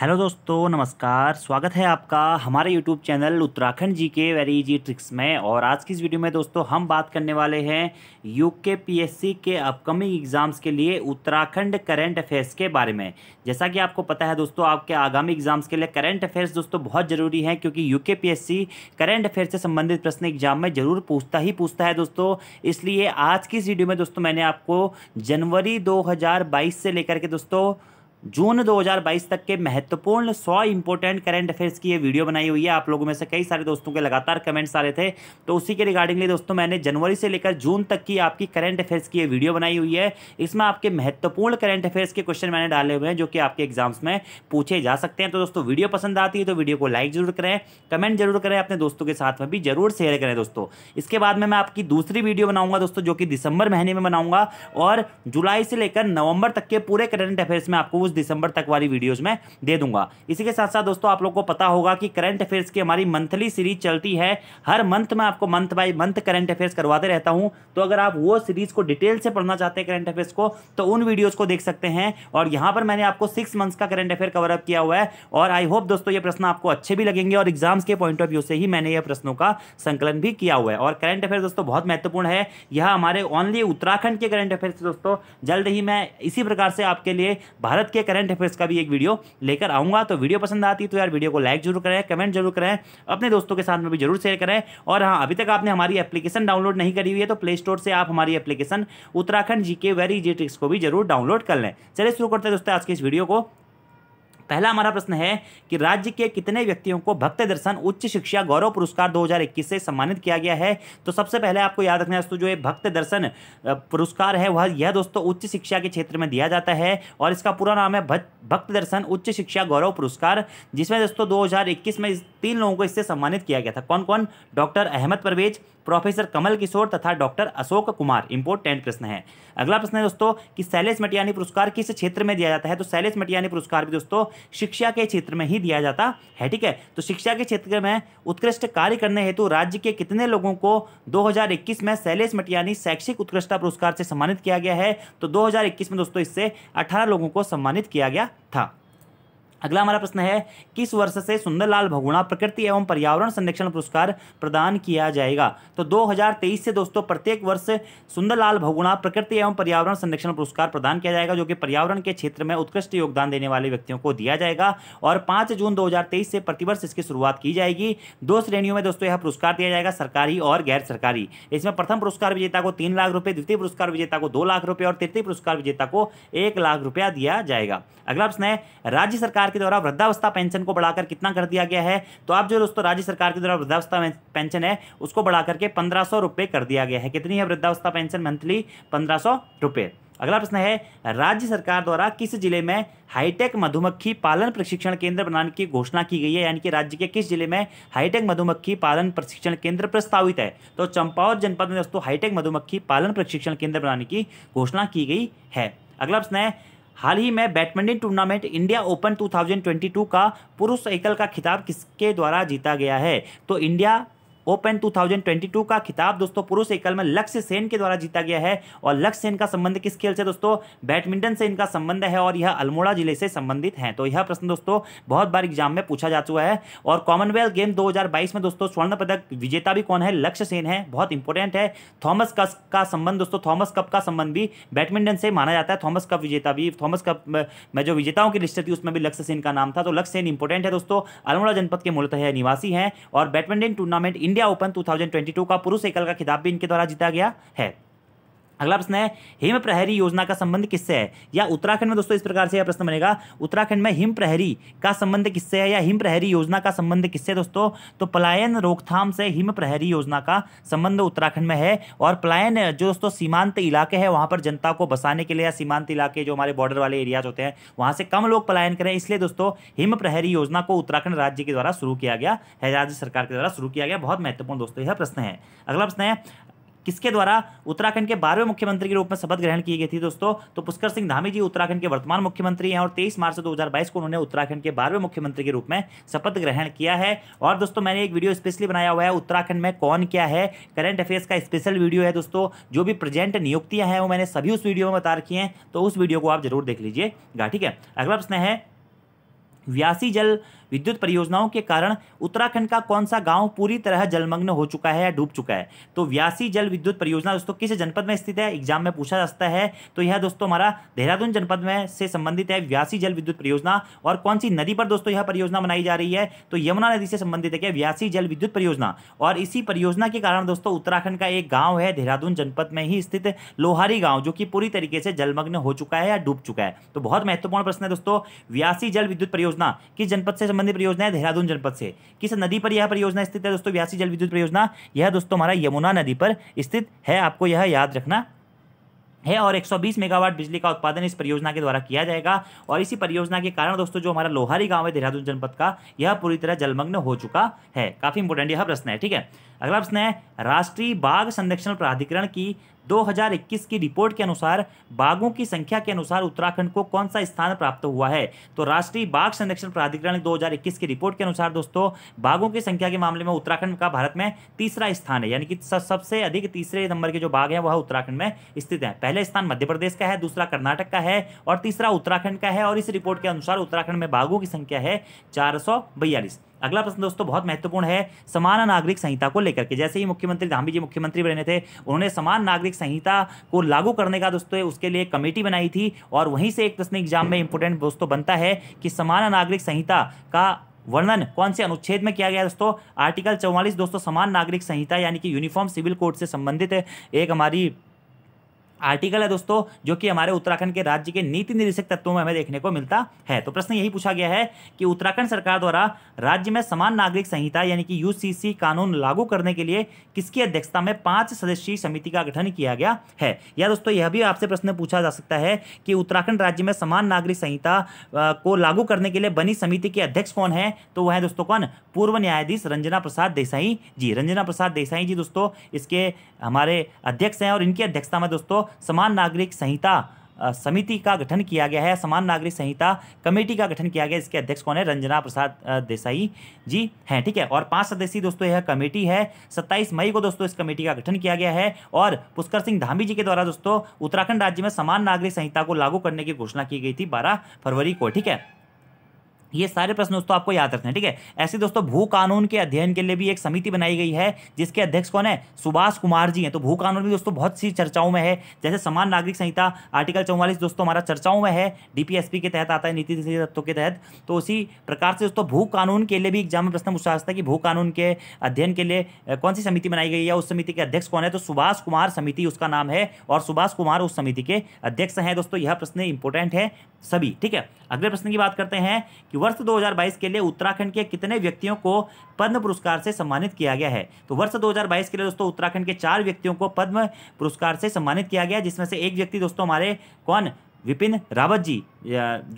hello दोस्तों नमस्कार स्वागत है आपका हमारे यूट्यूब चैनल उत्तराखंड जी के वेरी इजी ट्रिक्स में और आज की इस वीडियो में दोस्तों हम बात करने वाले हैं यूके पीएससी के अपकमिंग एग्ज़ाम्स के लिए उत्तराखंड करंट अफेयर्स के बारे में जैसा कि आपको पता है दोस्तों आपके आगामी एग्ज़ाम्स के लिए करेंट अफेयर्स दोस्तों बहुत ज़रूरी हैं क्योंकि यू के करेंट अफेयर से संबंधित प्रश्न एग्जाम में ज़रूर पूछता ही पूछता है दोस्तों इसलिए आज की इस वीडियो में दोस्तों मैंने आपको जनवरी दो से लेकर के दोस्तों जून 2022 तक के महत्वपूर्ण 100 इंपॉर्टेंट करंट अफेयर्स की ये वीडियो बनाई हुई है आप लोगों में से कई सारे दोस्तों के लगातार कमेंट्स आ रहे थे तो उसी के रिगार्डिंगली दोस्तों मैंने जनवरी से लेकर जून तक की आपकी करंट अफेयर्स की ये वीडियो बनाई हुई है इसमें आपके महत्वपूर्ण करंट अफेयर्स के क्वेश्चन मैंने डाले हुए हैं जो कि आपके एग्जाम्स में पूछे जा सकते हैं तो दोस्तों वीडियो पसंद आती है तो वीडियो को लाइक जरूर करें कमेंट जरूर करें अपने दोस्तों के साथ में भी जरूर शेयर करें दोस्तों इसके बाद में मैं आपकी दूसरी वीडियो बनाऊंगा दोस्तों जो कि दिसंबर महीने में बनाऊंगा और जुलाई से लेकर नवंबर तक के पूरे करंट अफेयर्स में आपको उस दिसंबर तक वाली वीडियोज में दे दूंगा इसी के साथ साथ दोस्तों आप लोग को पता होगा कि करंट अफेयर्स की हमारी मंथली सीरीज चलती है हर मंथ में आपको month by month current affairs करवाते रहता हूं तो अगर आप वो सीरीज को डिटेल से पढ़ना चाहते हैं करंट अफेयर्स को तो उन वीडियोज को देख सकते हैं और यहां पर मैंने आपको सिक्स मंथ्स का करंट अफेयर कवरअप किया हुआ है और आई होप दोस्तों ये प्रश्न आपको अच्छे भी लगेंगे और एग्जाम्स के पॉइंट ऑफ व्यू से ही मैंने ये प्रश्नों का संकलन भी किया हुआ है और करंट अफेयर दोस्तों बहुत महत्वपूर्ण है यह हमारे ओनली उत्तराखंड के करंट अफेयर्स दोस्तों जल्द ही मैं इसी प्रकार से आपके लिए भारत के करंट अफेयर्स का भी एक वीडियो लेकर आऊंगा तो वीडियो पसंद आती तो यार वीडियो को लाइक जरूर करें कमेंट जरूर करें अपने दोस्तों के साथ में भी जरूर शेयर करें और हाँ अभी तक आपने हमारी एप्लीकेशन डाउनलोड नहीं करी हुई है तो प्ले स्टोर से आप हमारी एप्लीकेशन उत्तराखंड जी के वेरी जी ट्रिक्स को भी जरूर डाउनलोड कर लें चले शुरू करते हैं दोस्तों आज की इस वीडियो को पहला हमारा प्रश्न है कि राज्य के कितने व्यक्तियों को भक्त दर्शन उच्च शिक्षा गौरव पुरस्कार 2021 से सम्मानित किया गया है तो सबसे पहले आपको याद रखना है दोस्तों जो ये भक्त दर्शन पुरस्कार है वह यह दोस्तों उच्च शिक्षा के क्षेत्र में दिया जाता है और इसका पूरा नाम है भक्त दर्शन उच्च शिक्षा गौरव पुरस्कार जिसमें दोस्तों दो में तीन लोगों को इससे सम्मानित किया गया था कौन कौन डॉक्टर अहमद परवेज प्रोफेसर कमल किशोर तथा डॉक्टर अशोक कुमार इंपोर्टेंट प्रश्न है अगला प्रश्न है दोस्तों कि सैलेस मटियानी पुरस्कार किस क्षेत्र में दिया जाता है तो सैलेस मटियानी पुरस्कार भी दोस्तों शिक्षा के क्षेत्र में ही दिया जाता है ठीक है तो शिक्षा के क्षेत्र में उत्कृष्ट कार्य करने हेतु राज्य के कितने लोगों को दो में सैलेस मटियानी शैक्षिक उत्कृष्टता पुरस्कार से सम्मानित किया गया है तो दो में दोस्तों इससे अठारह लोगों को सम्मानित किया गया था अगला हमारा प्रश्न है किस वर्ष से सुंदरलाल भगुणा प्रकृति एवं पर्यावरण संरक्षण पुरस्कार प्रदान किया जाएगा तो 2023 से दोस्तों प्रत्येक वर्ष सुंदरलाल भगुणा प्रकृति एवं पर्यावरण संरक्षण पुरस्कार प्रदान किया जाएगा जो कि पर्यावरण के क्षेत्र में उत्कृष्ट योगदान देने वाले व्यक्तियों को दिया जाएगा और पांच जून दो से प्रतिवर्ष इसकी शुरुआत की जाएगी दो श्रेणियों में दोस्तों यह पुरस्कार दिया जाएगा सरकारी और गैर सरकारी इसमें प्रथम पुरस्कार विजेता को तीन लाख रुपए द्वितीय पुरस्कार विजेता को दो लाख रुपए और तृतीय पुरस्कार विजेता को एक लाख रुपया दिया जाएगा अगला प्रश्न है राज्य सरकार के द्वारा वृद्धावस्था पेंशन को बढ़ाकर कितना कर दिया गया है तो आप जो दोस्तों राज्य सरकार के द्वारा वृद्धावस्था पेंशन है उसको बढ़ाकर के पंद्रह सौ कर दिया गया है कितनी है वृद्धावस्था पेंशन मंथली पंद्रह सौ अगला प्रश्न है राज्य सरकार द्वारा किस जिले में हाईटेक मधुमक्खी पालन प्रशिक्षण केंद्र बनाने की घोषणा की गई है यानी कि राज्य के किस जिले में हाईटेक मधुमक्खी पालन प्रशिक्षण केंद्र प्रस्तावित है तो चंपावत जनपद में दोस्तों हाईटेक मधुमक्खी पालन प्रशिक्षण केंद्र बनाने की घोषणा की गई है अगला प्रश्न है हाल ही में बैडमिंटन टूर्नामेंट इंडिया ओपन 2022 का पुरुष एकल का खिताब किसके द्वारा जीता गया है तो इंडिया ओपन 2022 का खिताब दोस्तों पुरुष एकल में लक्ष्य सेन के द्वारा जीता गया है और लक्ष्य सेन का संबंध किस खेल से दोस्तों बैडमिंटन से इनका संबंध है और यह अल्मोड़ा जिले से संबंधित हैं तो यह प्रश्न दोस्तों बहुत बार एग्जाम में पूछा जा चुका है और कॉमनवेल्थ गेम 2022 में दोस्तों स्वर्ण पदक विजेता भी कौन है लक्ष्य सेन है बहुत इंपॉर्टेंट है थॉमस कस का संबंध दोस्तों थॉमस कप का संबंध भी बैडमिंटन से माना जाता है थॉमस कप विजेता भी थॉमस कप में जो विजेताओं की लिस्ट थी उसमें भी लक्ष्य सेन का नाम था तो लक्ष्य सेन इंपॉर्टेंट है दोस्तों अल्मोड़ा जनपद के मूलतः निवासी हैं और badminton tournament in India open 2022 का पुरुष एकल का खिताब भी इनके द्वारा जीता गया है अगला प्रश्न है हिम प्रहरी योजना का संबंध किससे है या उत्तराखंड में दोस्तों इस प्रकार से यह प्रश्न बनेगा उत्तराखंड में हिम प्रहरी का संबंध किससे है या हिम प्रहरी योजना का संबंध किससे दोस्तों तो पलायन रोकथाम से हिम प्रहरी योजना का संबंध उत्तराखंड में है और पलायन जो दोस्तों सीमांत इलाके हैं वहां पर जनता को बसाने के लिए या सीमांत इलाके जो हमारे बॉर्डर वाले एरियाज होते हैं वहां से कम लोग पलायन करें इसलिए दोस्तों हिम प्रहरी योजना को उत्तराखंड राज्य के द्वारा शुरू किया गया है राज्य सरकार के द्वारा शुरू किया गया बहुत महत्वपूर्ण दोस्तों यह प्रश्न है अगला प्रश्न है किसके द्वारा उत्तराखंड के बारहवें मुख्यमंत्री के रूप में शपथ ग्रहण की गई थी दोस्तों तो पुष्कर सिंह धामी जी उत्तराखंड के वर्तमान मुख्यमंत्री हैं और तेईस मार्च दो को उन्होंने उत्तराखंड के बारहवें मुख्यमंत्री के रूप में शपथ ग्रहण किया है और दोस्तों मैंने एक वीडियो स्पेशली बनाया हुआ है उत्तराखंड में कौन क्या है करंट अफेयर्स का स्पेशल वीडियो है दोस्तों जो भी प्रेजेंट नियुक्तियां हैं वो मैंने सभी उस वीडियो में बता रखी हैं तो उस वीडियो को आप जरूर देख लीजिएगा ठीक है अगला प्रश्न है व्यासी जल विद्युत परियोजनाओं के कारण उत्तराखंड का कौन सा गांव पूरी तरह जलमग्न हो चुका है या डूब चुका है तो व्यासी जल विद्युत परियोजना दोस्तों किस जनपद में स्थित है एग्जाम में पूछा जा सकता है तो यह दोस्तों हमारा देहरादून जनपद में से संबंधित है व्यासी जल विद्युत परियोजना और कौन सी नदी पर दोस्तों यह परियोजना बनाई जा रही है तो यमुना नदी से संबंधित है क्या व्यासी जल विद्युत परियोजना और इसी परियोजना के कारण दोस्तों उत्तराखंड का एक गाँव है देहरादून जनपद में ही स्थित लोहारी गाँव जो कि पूरी तरीके से जलमग्न हो चुका है या डूब चुका है तो बहुत महत्वपूर्ण प्रश्न है दोस्तों व्यासी जल विद्युत परियोजना किस जनपद से संबंधित संबंधित परियोजना है देहरादून जनपद से किस नदी पर यह परियोजना स्थित है दोस्तों व्यासी जल विद्युत परियोजना यह दोस्तों हमारा यमुना नदी पर स्थित है आपको यह याद रखना है और 120 मेगावाट बिजली का उत्पादन इस परियोजना के द्वारा किया जाएगा और इसी परियोजना के कारण दोस्तों जो हमारा लोहारी गांव है देहरादून जनपद का यह पूरी तरह जलमग्न हो चुका है काफी इंपोर्टेंट यह प्रश्न है ठीक है अगला प्रश्न है राष्ट्रीय बाघ संरक्षण प्राधिकरण की 2021 की रिपोर्ट के अनुसार बाघों की संख्या के अनुसार उत्तराखंड को कौन सा स्थान प्राप्त हुआ है तो राष्ट्रीय बाघ संरक्षण प्राधिकरण 2021 की रिपोर्ट के अनुसार दोस्तों बाघों की संख्या के मामले में उत्तराखंड का भारत में तीसरा स्थान है यानी कि सबसे अधिक तीसरे नंबर के जो बाघ हैं वह उत्तराखंड में स्थित हैं पहले स्थान मध्य प्रदेश का है दूसरा कर्नाटक का है और तीसरा उत्तराखंड का है और इस रिपोर्ट के अनुसार उत्तराखंड में बाघों की संख्या है चार अगला प्रश्न दोस्तों बहुत महत्वपूर्ण है समान नागरिक संहिता को लेकर के जैसे ही मुख्यमंत्री धामी जी मुख्यमंत्री बने थे उन्होंने समान नागरिक संहिता को लागू करने का दोस्तों उसके लिए कमेटी बनाई थी और वहीं से एक प्रश्न एग्जाम में इंपोर्टेंट दोस्तों बनता है कि समान नागरिक संहिता का वर्णन कौन से अनुच्छेद में किया गया दोस्तों आर्टिकल चौवालीस दोस्तों समान नागरिक संहिता यानी कि यूनिफॉर्म सिविल कोड से संबंधित एक हमारी आर्टिकल है दोस्तों जो कि हमारे उत्तराखंड के राज्य के नीति निरीक्षक तत्वों में हमें देखने को मिलता है तो प्रश्न यही पूछा गया है कि उत्तराखंड सरकार द्वारा राज्य में समान नागरिक संहिता यानी कि यूसीसी कानून लागू करने के लिए किसकी अध्यक्षता में पांच सदस्यीय समिति का गठन किया गया है या दोस्तों यह भी आपसे प्रश्न पूछा जा सकता है कि उत्तराखंड राज्य में समान नागरिक संहिता को लागू करने के लिए बनी समिति के अध्यक्ष कौन है तो वह दोस्तों कौन पूर्व न्यायाधीश रंजना प्रसाद देसाई जी रंजना प्रसाद देसाई जी दोस्तों इसके हमारे अध्यक्ष हैं और इनकी अध्यक्षता में दोस्तों समान नागरिक संहिता समिति का गठन किया गया है समान नागरिक संहिता कमेटी का गठन किया गया इसके अध्यक्ष कौन है रंजना प्रसाद देसाई जी हैं ठीक है और पांच सदस्यीय दोस्तों यह कमेटी है 27 मई को दोस्तों इस कमेटी का गठन किया गया है और पुष्कर सिंह धामी जी के द्वारा दोस्तों उत्तराखंड राज्य में समान नागरिक संहिता को लागू करने की घोषणा की गई थी बारह फरवरी को ठीक है ये सारे प्रश्न दोस्तों आपको याद रखने हैं ठीक है ऐसे दोस्तों भू कानून के अध्ययन के लिए भी एक समिति बनाई गई है जिसके अध्यक्ष कौन है सुभाष कुमार जी हैं तो भू कानून भी दोस्तों बहुत सी चर्चाओं में है जैसे समान नागरिक संहिता आर्टिकल चौवालीस दोस्तों हमारा चर्चाओं में है डीपीएसपी के तहत आता है नीति तत्वों के तहत तो उसी प्रकार से दोस्तों भू कानून के लिए भी एग्जाम में प्रश्न पूछा जाता है कि भू कानून के अध्ययन के लिए कौन सी समिति बनाई गई है उस समिति के अध्यक्ष कौन है तो सुभाष कुमार समिति उसका नाम है और सुभाष कुमार उस समिति के अध्यक्ष हैं दोस्तों यह प्रश्न इंपोर्टेंट है सभी ठीक है अगले प्रश्न की बात करते हैं कि वर्ष 2022 के लिए उत्तराखंड के कितने व्यक्तियों को पद्म पुरस्कार से सम्मानित किया गया है तो वर्ष 2022 के लिए दोस्तों उत्तराखंड के चार व्यक्तियों को पद्म पुरस्कार से सम्मानित किया गया जिसमें से एक व्यक्ति दोस्तों हमारे कौन विपिन रावत जी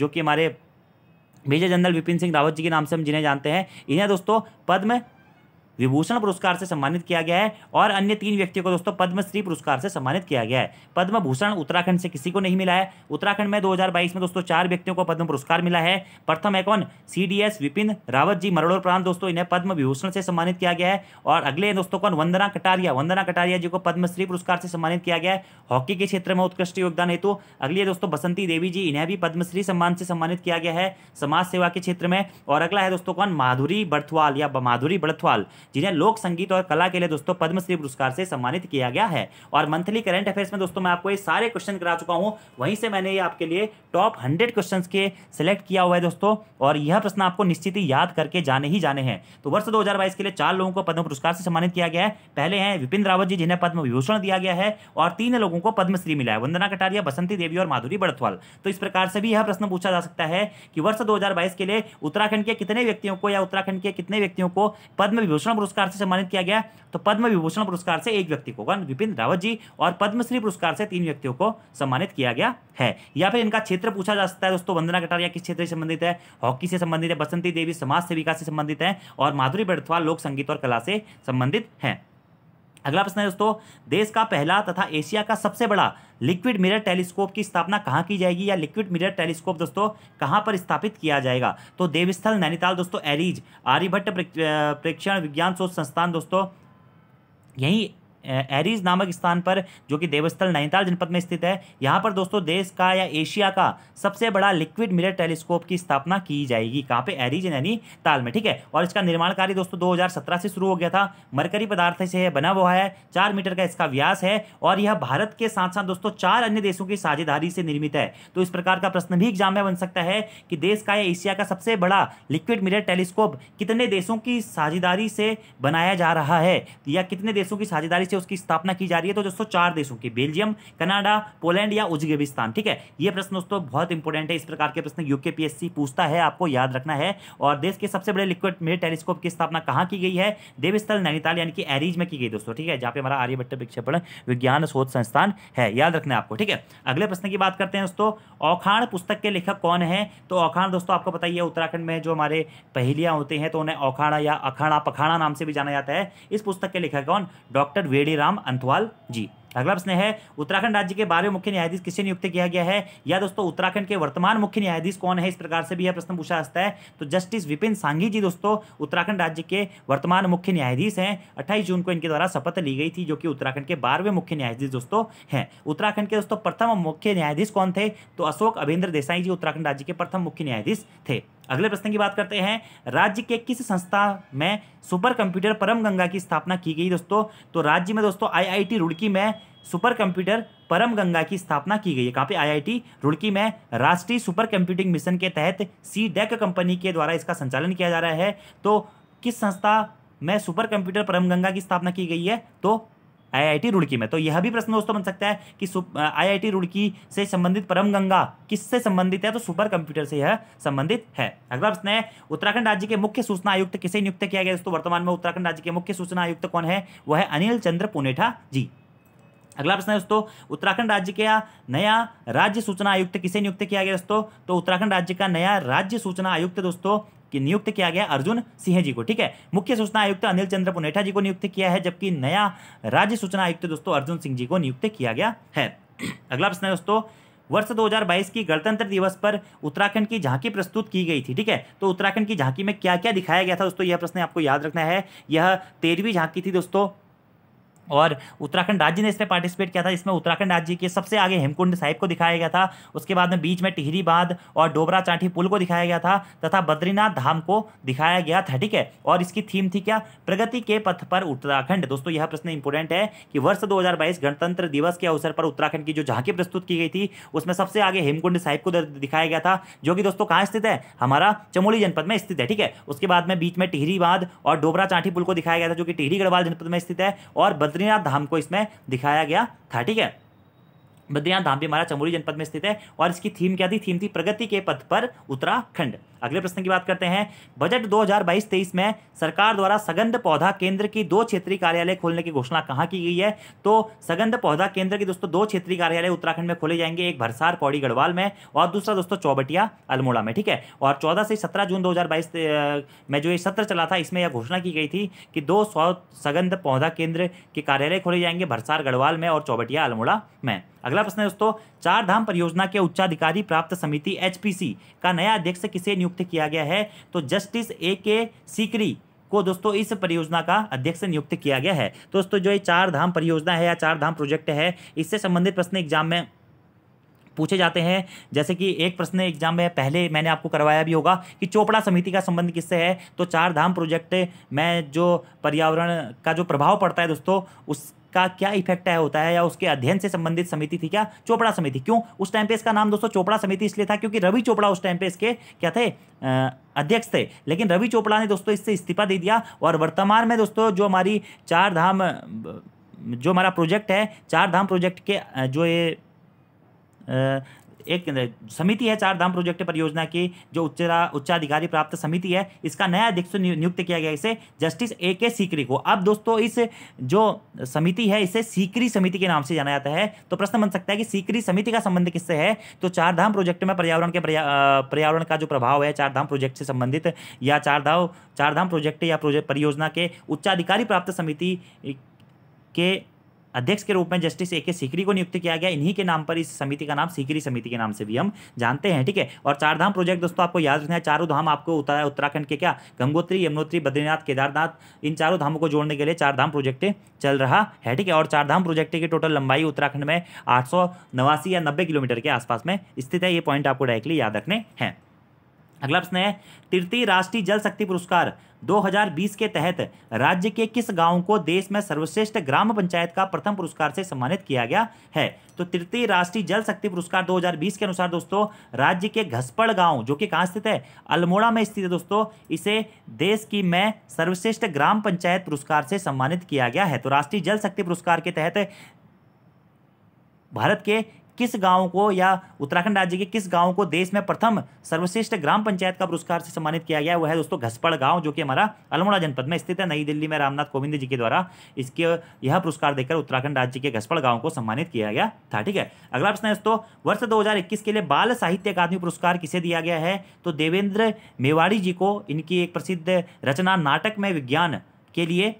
जो कि हमारे मेजर जनरल विपिन सिंह रावत जी के नाम से हम जिन्हें जानते हैं इन्हें दोस्तों पद्म विभूषण पुरस्कार से सम्मानित किया गया है और अन्य तीन व्यक्तियों को दोस्तों पद्मश्री पुरस्कार से सम्मानित किया गया है पद्म भूषण उत्तराखंड से किसी को नहीं मिला है उत्तराखंड में 2022 में दोस्तों चार व्यक्तियों को पद्म पुरस्कार मिला है प्रथम है कौन सीडीएस विपिन रावत जी प्रांत दोस्तों इन्हें पद्म विभूषण से सम्मानित किया गया है और अगले दोस्तों कौन वंदना कटारिया वंदना कटारिया जी को पद्मश्री पुरस्कार से सम्मानित किया गया है हॉकी के क्षेत्र में उत्कृष्ट योगदान हेतु अगले दोस्तों बसंती देवी जी इन्हें भी पद्मश्री सम्मान से सम्मानित किया गया है समाज सेवा के क्षेत्र में और अगला है दोस्तों कौन माधुरी बर्थवाल या माधुरी बर्थवाल जिन्हें लोक संगीत और कला के लिए दोस्तों पद्मश्री पुरस्कार से सम्मानित किया गया है और मंथली करंट अफेयर्स में दोस्तों मैं आपको ये सारे क्वेश्चन करा चुका हूँ वहीं से मैंने ये आपके लिए टॉप हंड्रेड क्वेश्चन के सिलेक्ट किया हुआ है दोस्तों और यह प्रश्न आपको निश्चित ही याद करके जाने ही जाने हैं तो वर्ष दो के लिए चार लोगों को पद्म पुरस्कार से सम्मानित किया गया है पहले हैं विपिन रावत जी जिन्हें पद्म विभूषण दिया गया है और तीन लोगों को पद्मश्री मिला है वंदना कटारिया बसंती देवी और माधुरी बड़थवाल तो इस प्रकार से भी यह प्रश्न पूछा जा सकता है कि वर्ष 2022 के लिए उत्तराखंड के कितने व्यक्तियों को या उत्तराखंड के कितने व्यक्तियों को पद्म विभूषण पुरस्कार से सम्मानित किया गया तो पद्म विभूषण पुरस्कार से एक व्यक्ति को विपिन रावत जी और पद्मश्री पुरस्कार से तीन व्यक्तियों को सम्मानित किया गया है या फिर इनका क्षेत्र पूछा जा सकता है दोस्तों वंदना कटारिया किस क्षेत्र से संबंधित है हॉकी से संबंधित है बसंती देवी समाज सेविका से संबंधित है और माधुरी बेड़थवाल लोक संगीत और कला से संबंधित है अगला प्रश्न है दोस्तों देश का पहला तथा एशिया का सबसे बड़ा लिक्विड मिरर टेलीस्कोप की स्थापना कहाँ की जाएगी या लिक्विड मिरर टेलीस्कोप दोस्तों कहाँ पर स्थापित किया जाएगा तो देवस्थल नैनीताल दोस्तों एरीज आर्यभट्ट प्रेक्षण विज्ञान शोध संस्थान दोस्तों यही एरीज नामक स्थान पर जो कि देवस्थल नैनीताल जनपद में स्थित है यहाँ पर दोस्तों देश का या एशिया का सबसे बड़ा लिक्विड मिरर टेलीस्कोप की स्थापना की जाएगी कहाँ पे एरीज ताल में ठीक है और इसका निर्माण कार्य दोस्तों दो से शुरू हो गया था मरकरी पदार्थ से बना हुआ है चार मीटर का इसका व्यास है और यह भारत के साथ साथ दोस्तों चार अन्य देशों की साझेदारी से निर्मित है तो इस प्रकार का प्रश्न भी एग्जाम में बन सकता है कि देश का या एशिया का सबसे बड़ा लिक्विड मिरर टेलीस्कोप कितने देशों की साझेदारी से बनाया जा रहा है या कितने देशों की साझेदारी से से उसकी स्थापना की जा रही है तो दोस्तों चार देशों की बेल्जियम कनाडा पोलैंड या उज्बेकिस्तान ठीक है ये प्रश्न दोस्तों बहुत इंपॉर्टेंट है इस प्रकार के प्रश्न यूके पीएससी पूछता है आपको याद रखना है और देश के सबसे बड़े लिक्विड मेरे टेलीस्कोप की स्थापना कहाँ की गई है देवस्थल नैनीताल यानी कि एरीज में की गई दोस्तों ठीक है जहाँ पे हमारा आर्यभट्ट विक्षेपण विज्ञान शोध संस्थान है याद रखना है आपको ठीक है अगले प्रश्न की बात करते हैं दोस्तों औखाण पुस्तक के लेखक कौन है तो औखाण दोस्तों आपको बताइए उत्तराखंड में जो हमारे पहेलियाँ होते हैं तो उन्हें औखाणा या अखाणा पखाणा नाम से भी जाना जाता है इस पुस्तक के लेखक कौन डॉक्टर वेड बेड़ी राम अंतवाल जी अगला प्रश्न है उत्तराखंड राज्य के बारहवें मुख्य न्यायाधीश किसे नियुक्त किया गया है या दोस्तों उत्तराखंड के वर्तमान मुख्य न्यायाधीश कौन है इस प्रकार से भी यह प्रश्न पूछा जाता है तो जस्टिस विपिन सांगी जी दोस्तों उत्तराखंड राज्य के वर्तमान मुख्य न्यायाधीश हैं 28 जून को इनके द्वारा शपथ ली गई थी जो कि उत्तराखंड के बारहवें मुख्य न्यायाधीश दोस्तों हैं उत्तराखंड के दोस्तों प्रथम मुख्य न्यायाधीश कौन थे तो अशोक अभिन्द्र देसाई जी उत्तराखंड राज्य के प्रथम मुख्य न्यायाधीश थे अगले प्रश्न की बात करते हैं राज्य के किस संस्था में सुपर कंप्यूटर परम गंगा की स्थापना की गई दोस्तों तो राज्य में दोस्तों आईआईटी रुड़की में सुपर कंप्यूटर परम गंगा की स्थापना की गई है कहाँ पे आईआईटी रुड़की में राष्ट्रीय सुपर कंप्यूटिंग मिशन के तहत सी डेक e कंपनी के द्वारा इसका संचालन किया जा रहा है तो किस संस्था में सुपर कंप्यूटर परम गंगा की स्थापना की गई है तो आईआईटी रुड़की में तो यह भी प्रश्न दोस्तों बन सकता है कि आईआईटी रुड़की से संबंधित परम गंगा किससे संबंधित है तो सुपर कंप्यूटर से यह संबंधित है अगला प्रश्न है उत्तराखंड राज्य के मुख्य सूचना आयुक्त किसे नियुक्त किया गया दोस्तों वर्तमान में उत्तराखंड राज्य के मुख्य सूचना आयुक्त कौन है वह है अनिल चंद्र पुनेठा जी अगला प्रश्न है दोस्तों उत्तराखंड राज्य का नया राज्य सूचना आयुक्त किसे नियुक्त किया गया दोस्तों तो उत्तराखंड राज्य का नया राज्य सूचना आयुक्त दोस्तों कि नियुक्त किया गया अर्जुन सिंह जी को ठीक है मुख्य सूचना आयुक्त अनिल चंद्र पुनेठा जी को नियुक्त किया है जबकि नया राज्य सूचना आयुक्त दोस्तों अर्जुन सिंह जी को नियुक्त किया गया है अगला प्रश्न है दोस्तों वर्ष 2022 की गणतंत्र दिवस पर उत्तराखंड की झांकी प्रस्तुत की गई थी ठीक है तो उत्तराखंड की झांकी में क्या क्या दिखाया गया था दोस्तों यह प्रश्न आपको याद रखना है यह तेरहवीं झांकी थी दोस्तों और उत्तराखंड राज्य ने इसमें पार्टिसिपेट किया था इसमें उत्तराखंड राज्य के सबसे आगे हेमकुंड साहिब को दिखाया गया था उसके बाद में बीच में टिहरी बांध और डोबरा चांठी पुल को दिखाया गया था तथा बद्रीनाथ धाम को दिखाया गया था ठीक है और इसकी थीम थी क्या प्रगति के पथ पर उत्तराखंड दोस्तों यह प्रश्न इंपोर्टेंट है कि वर्ष दो गणतंत्र दिवस के अवसर पर उत्तराखंड की जो झांकी प्रस्तुत की गई थी उसमें सबसे आगे हेमकुंड साहिब को दिखाया गया था जो कि दोस्तों कहाँ स्थित है हमारा चमोली जनपद में स्थित है ठीक है उसके बाद में बीच में टिहरी बांध और डोबरा चांठी पुल को दिखाया गया था जो कि टिहरी गढ़वाल जनपद में स्थित है और बद्रीनाथ धाम को इसमें दिखाया गया था ठीक है बद्रिया धाम भी हमारा चमोली जनपद में स्थित है और इसकी थीम क्या थी थीम थी प्रगति के पथ पर उत्तराखंड अगले प्रश्न की बात करते हैं बजट 2022-23 में सरकार द्वारा सगंध पौधा केंद्र की दो क्षेत्रीय कार्यालय खोलने की घोषणा कहाँ की गई है तो सगंध पौधा केंद्र की दोस्तों दो क्षेत्रीय कार्यालय उत्तराखंड में खोले जाएंगे एक भरसार पौड़ी गढ़वाल में और दूसरा दोस्तों चौबटिया अल्मोड़ा में ठीक है और चौदह से सत्रह जून दो में जो ये सत्र चला था इसमें यह घोषणा की गई थी कि दो सौ सगंध पौधा केंद्र के कार्यालय खोले जाएंगे भरसार गढ़वाल में और चौबटिया अल्मोड़ा में अगला प्रश्न है दोस्तों चार धाम परियोजना के उच्चाधिकारी प्राप्त समिति एचपीसी का नया अध्यक्ष किसे नियुक्त किया गया है तो जस्टिस ए के सीकरी को दोस्तों इस परियोजना का अध्यक्ष नियुक्त किया गया है तो दोस्तों जो ये चार धाम परियोजना है या चार धाम प्रोजेक्ट है इससे संबंधित प्रश्न एग्जाम में पूछे जाते हैं जैसे कि एक प्रश्न एग्जाम में पहले मैंने आपको करवाया भी होगा कि चोपड़ा समिति का संबंध किससे है तो चार धाम प्रोजेक्ट में जो पर्यावरण का जो प्रभाव पड़ता है दोस्तों उस का क्या इफेक्ट है होता है या उसके अध्ययन से संबंधित समिति थी क्या चोपड़ा समिति क्यों उस टाइम पे इसका नाम दोस्तों चोपड़ा समिति इसलिए था क्योंकि रवि चोपड़ा उस टाइम पे इसके क्या थे अध्यक्ष थे लेकिन रवि चोपड़ा ने दोस्तों इससे इस्तीफा दे दिया और वर्तमान में दोस्तों जो हमारी चार धाम जो हमारा प्रोजेक्ट है चार धाम प्रोजेक्ट के जो ये एक समिति है चार धाम प्रोजेक्ट परियोजना की जो उच्च उच्चाधिकारी प्राप्त समिति है इसका नया अध्यक्ष नियुक्त किया गया इसे जस्टिस ए के सीकरी को अब दोस्तों इस जो समिति है इसे सीकरी समिति के नाम से जाना जाता है तो प्रश्न बन सकता है कि सीकरी समिति का संबंध किससे है तो चार धाम प्रोजेक्ट में पर्यावरण के पर्यावरण का जो प्रभाव है चार धाम प्रोजेक्ट से संबंधित या चार धाम चार धाम प्रोजेक्ट या प्रोजेक्ट परियोजना के उच्चाधिकारी प्राप्त समिति के अध्यक्ष के रूप में जस्टिस ए के सीकरी को नियुक्त किया गया इन्हीं के नाम पर इस समिति का नाम सीकरी समिति के नाम से भी हम जानते हैं ठीक है और चारधाम प्रोजेक्ट दोस्तों आपको याद रखना है चारों धाम आपको उत्तराखंड के क्या गंगोत्री यमुनोत्री बद्रीनाथ केदारनाथ इन चारों धामों को जोड़ने के लिए चारधाम प्रोजेक्ट चल रहा है ठीक है और चारधाम प्रोजेक्ट की टोटल लंबाई उत्तराखंड में आठ या नब्बे किलोमीटर के आसपास में स्थित है ये पॉइंट आपको डायरेक्टली याद रखने हैं अगला प्रश्न है तृतीय राष्ट्रीय जल शक्ति पुरस्कार 2020 के तहत राज्य के किस गांव को देश में सर्वश्रेष्ठ ग्राम पंचायत का प्रथम पुरस्कार से सम्मानित किया गया है तो तृतीय राष्ट्रीय जल शक्ति पुरस्कार 2020 के अनुसार दोस्तों राज्य के घसपड़ गांव जो कि कहाँ स्थित है अल्मोड़ा में स्थित है दोस्तों इसे देश की में सर्वश्रेष्ठ ग्राम पंचायत पुरस्कार से सम्मानित किया गया है तो राष्ट्रीय जल शक्ति पुरस्कार के तहत भारत के किस गाँव को या उत्तराखंड राज्य के किस गाँव को देश में प्रथम सर्वश्रेष्ठ ग्राम पंचायत का पुरस्कार से सम्मानित किया गया वह है दोस्तों घसपड़ गाँव जो कि हमारा अल्मोड़ा जनपद में स्थित है नई दिल्ली में रामनाथ कोविंद जी के द्वारा इसके यह पुरस्कार देकर उत्तराखंड राज्य के घसपड़ गाँव को सम्मानित किया गया था ठीक है अगला प्रश्न है दोस्तों वर्ष दो के लिए बाल साहित्य अकादमी पुरस्कार किसे दिया गया है तो देवेंद्र मेवाड़ी जी को इनकी एक प्रसिद्ध रचना नाटक में विज्ञान के लिए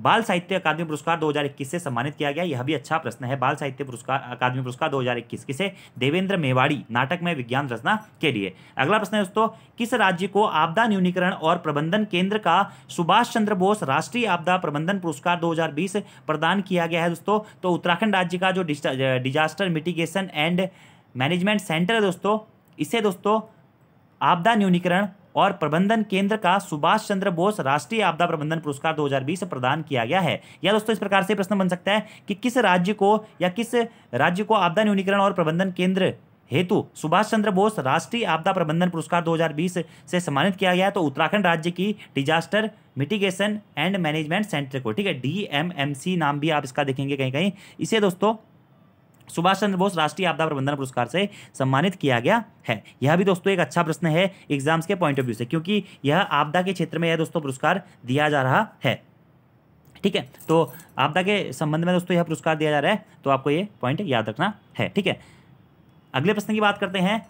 बाल साहित्य अकादमी पुरस्कार 2021 से सम्मानित किया गया यह भी अच्छा प्रश्न है बाल साहित्य पुरस्कार अकादमी पुरस्कार 2021 किसे देवेंद्र मेवाड़ी नाटक में विज्ञान रचना के लिए अगला प्रश्न है दोस्तों किस राज्य को आपदा न्यूनीकरण और प्रबंधन केंद्र का सुभाष चंद्र बोस राष्ट्रीय आपदा प्रबंधन पुरस्कार दो प्रदान किया गया है दोस्तों तो उत्तराखंड राज्य का जो disaster mitigation and management centre है दोस्तों इसे दोस्तों आपदा न्यूनीकरण और प्रबंधन केंद्र का सुभाष चंद्र बोस राष्ट्रीय आपदा प्रबंधन पुरस्कार 2020 से प्रदान किया गया है या दोस्तों इस प्रकार से प्रश्न बन सकता है कि किस राज्य को या किस राज्य को आपदा न्यूनीकरण और प्रबंधन केंद्र हेतु सुभाष चंद्र बोस राष्ट्रीय आपदा प्रबंधन पुरस्कार 2020 से सम्मानित किया गया तो उत्तराखंड राज्य की disaster mitigation and management centre को ठीक है डीएमएमसी नाम भी आप इसका देखेंगे कहीं कहीं इसे दोस्तों सुभाष चंद्र बोस राष्ट्रीय आपदा प्रबंधन पुरस्कार से सम्मानित किया गया है यह भी दोस्तों एक अच्छा प्रश्न है एग्जाम्स के पॉइंट ऑफ व्यू से क्योंकि यह आपदा के क्षेत्र में यह दोस्तों पुरस्कार दिया जा रहा है ठीक है तो आपदा के संबंध में दोस्तों यह पुरस्कार दिया जा रहा है तो आपको ये पॉइंट याद रखना है ठीक है अगले प्रश्न की बात करते हैं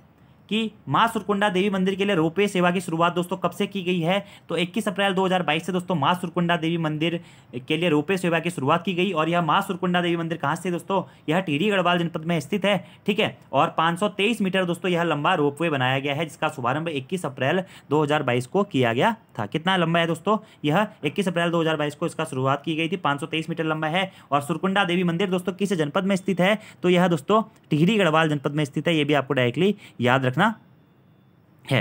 कि माँ सुरकुंडा देवी मंदिर के लिए रोपवे सेवा की शुरुआत दोस्तों कब से की गई है तो 21 अप्रैल 2022 से दोस्तों माँ सुरकुंडा देवी मंदिर के लिए रोपवे सेवा की शुरुआत की गई और यह माँ सुरकुंडा देवी मंदिर कहाँ से दोस्तों यह टिहरी गढ़वाल जनपद में स्थित है ठीक है और पाँच मीटर दोस्तों यह लंबा रोपवे बनाया गया है जिसका शुभारंभ इक्कीस अप्रैल दो को किया गया था कितना लंबा है दोस्तों यह इक्कीस अप्रैल दो को इसका शुरुआत की गई थी पाँच मीटर लंबा है और सुरकुंडा देवी मंदिर दोस्तों किस जनपद में स्थित है तो यह दोस्तों टिहरी गढ़वाल जनपद में स्थित है यह भी आपको डायरेक्टली याद रखना है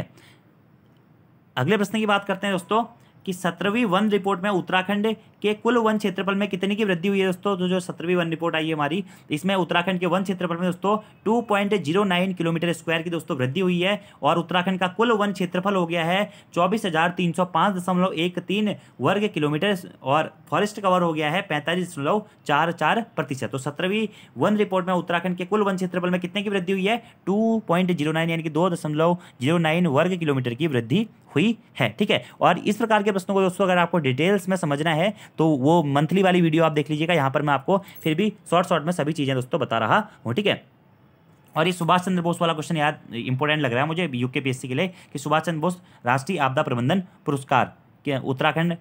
अगले प्रश्न की बात करते हैं दोस्तों कि सत्रहवीं वन रिपोर्ट में उत्तराखंड के कुल वन क्षेत्रफल में कितनी की वृद्धि हुई है दोस्तों तो जो सत्रहवीं वन रिपोर्ट आई है हमारी इसमें उत्तराखंड के वन क्षेत्रफल में दोस्तों two point zero nine kilometre square की दोस्तों वृद्धि हुई है और उत्तराखंड का कुल वन क्षेत्रफल हो गया है चौबीस हजार तीन सौ दशमलव एक तीन वर्ग किलोमीटर और फॉरेस्ट कवर हो गया है पैंतालीस दशमलव चार चार प्रतिशत तो सत्रहवीं वन रिपोर्ट में उत्तराखंड के कुल वन क्षेत्रफल में कितने की वृद्धि हुई है टू पॉइंट जीरो नाइन यानी कि दो दशमलव जीरो oh नाइन वर्ग किलोमीटर की वृद्धि हुई है ठीक है और इस प्रकार के प्रश्नों को दोस्तों अगर आपको डिटेल्स में समझना है तो वो मंथली वाली वीडियो आप देख लीजिएगा यहाँ पर मैं आपको फिर भी शॉर्ट शॉर्ट में सभी चीज़ें दोस्तों बता रहा हूँ ठीक है और ये सुभाष चंद्र बोस वाला क्वेश्चन याद इंपॉर्टेंट लग रहा है मुझे यूके पीएससी के लिए कि सुभाष चंद्र बोस राष्ट्रीय आपदा प्रबंधन पुरस्कार उत्तराखंड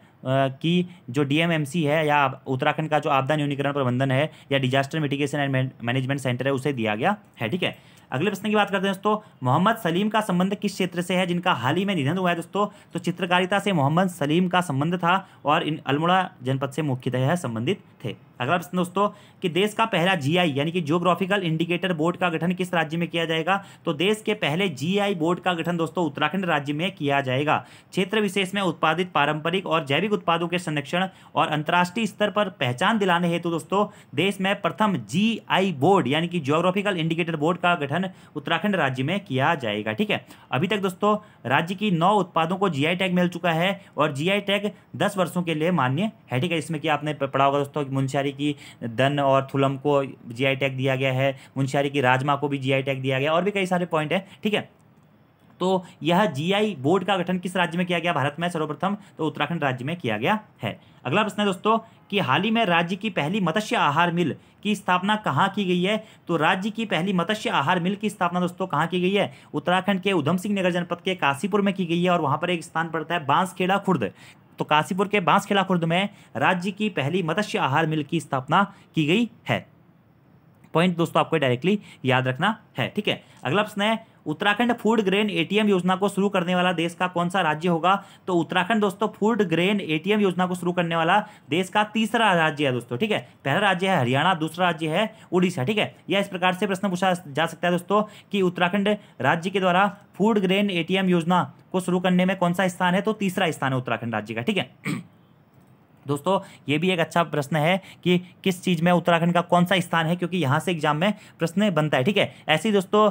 की जो डीएमएमसी है या उत्तराखंड का जो आपदा न्यूनीकरण प्रबंधन है या disaster mitigation and management centre है उसे दिया गया है ठीक है अगले प्रश्न की बात करते हैं दोस्तों मोहम्मद सलीम का संबंध किस क्षेत्र से है जिनका हाल ही में निधन हुआ है दोस्तों तो चित्रकारिता से मोहम्मद सलीम का संबंध था और इन अल्मोड़ा जनपद से मुख्यतः संबंधित थे अगला प्रश्न दोस्तों कि देश का पहला जीआई यानी कि ज्योग्राफिकल इंडिकेटर बोर्ड का गठन किस राज्य में किया जाएगा तो देश के पहले जीआई बोर्ड का गठन दोस्तों उत्तराखंड राज्य में किया जाएगा क्षेत्र विशेष में उत्पादित पारंपरिक और जैविक उत्पादों के संरक्षण और अंतर्राष्ट्रीय स्तर पर पहचान दिलाने हेतु दोस्तों देश में प्रथम जी बोर्ड यानी कि ज्योग्राफिकल इंडिकेटर बोर्ड का गठन चयन उत्तराखंड राज्य में किया जाएगा ठीक है अभी तक दोस्तों राज्य की नौ उत्पादों को जीआई टैग मिल चुका है और जीआई टैग दस वर्षों के लिए मान्य है ठीक है इसमें कि आपने पढ़ा होगा दोस्तों मुंशारी की दन और थुलम को जीआई टैग दिया गया है मुंशारी की राजमा को भी जीआई टैग दिया गया और भी कई सारे पॉइंट है ठीक है तो यह जीआई बोर्ड का गठन किस राज्य में किया गया भारत में सर्वप्रथम तो उत्तराखंड राज्य में किया गया है अगला प्रश्न है दोस्तों कि हाल ही में राज्य की पहली मत्स्य आहार मिल की स्थापना कहाँ की गई है तो राज्य की पहली मत्स्य आहार मिल की स्थापना दोस्तों कहाँ की गई है उत्तराखंड के उधम सिंह नगर जनपद के काशीपुर में की गई है और वहाँ पर एक स्थान पड़ता है बांसखेड़ा खुर्द तो काशीपुर के बांसखेड़ा खुर्द में राज्य की पहली मत्स्य आहार मिल की स्थापना की गई है पॉइंट दोस्तों आपको डायरेक्टली याद रखना है ठीक है अगला प्रश्न है उत्तराखंड फूड ग्रेन एटीएम योजना को शुरू करने वाला देश का कौन सा राज्य होगा तो उत्तराखंड दोस्तों फूड ग्रेन एटीएम योजना को शुरू करने वाला देश का तीसरा राज्य है दोस्तों ठीक है पहला राज्य है हरियाणा दूसरा राज्य है उड़ीसा ठीक है या इस प्रकार से प्रश्न पूछा जा सकता है दोस्तों कि उत्तराखंड राज्य के द्वारा फूड ग्रेन एटीएम योजना को शुरू करने में कौन सा स्थान है तो तीसरा स्थान है उत्तराखंड राज्य का ठीक है दोस्तों ये भी एक अच्छा प्रश्न है कि किस चीज़ में उत्तराखंड का कौन सा स्थान है क्योंकि यहाँ से एग्जाम में प्रश्न बनता है ठीक है ऐसे ही दोस्तों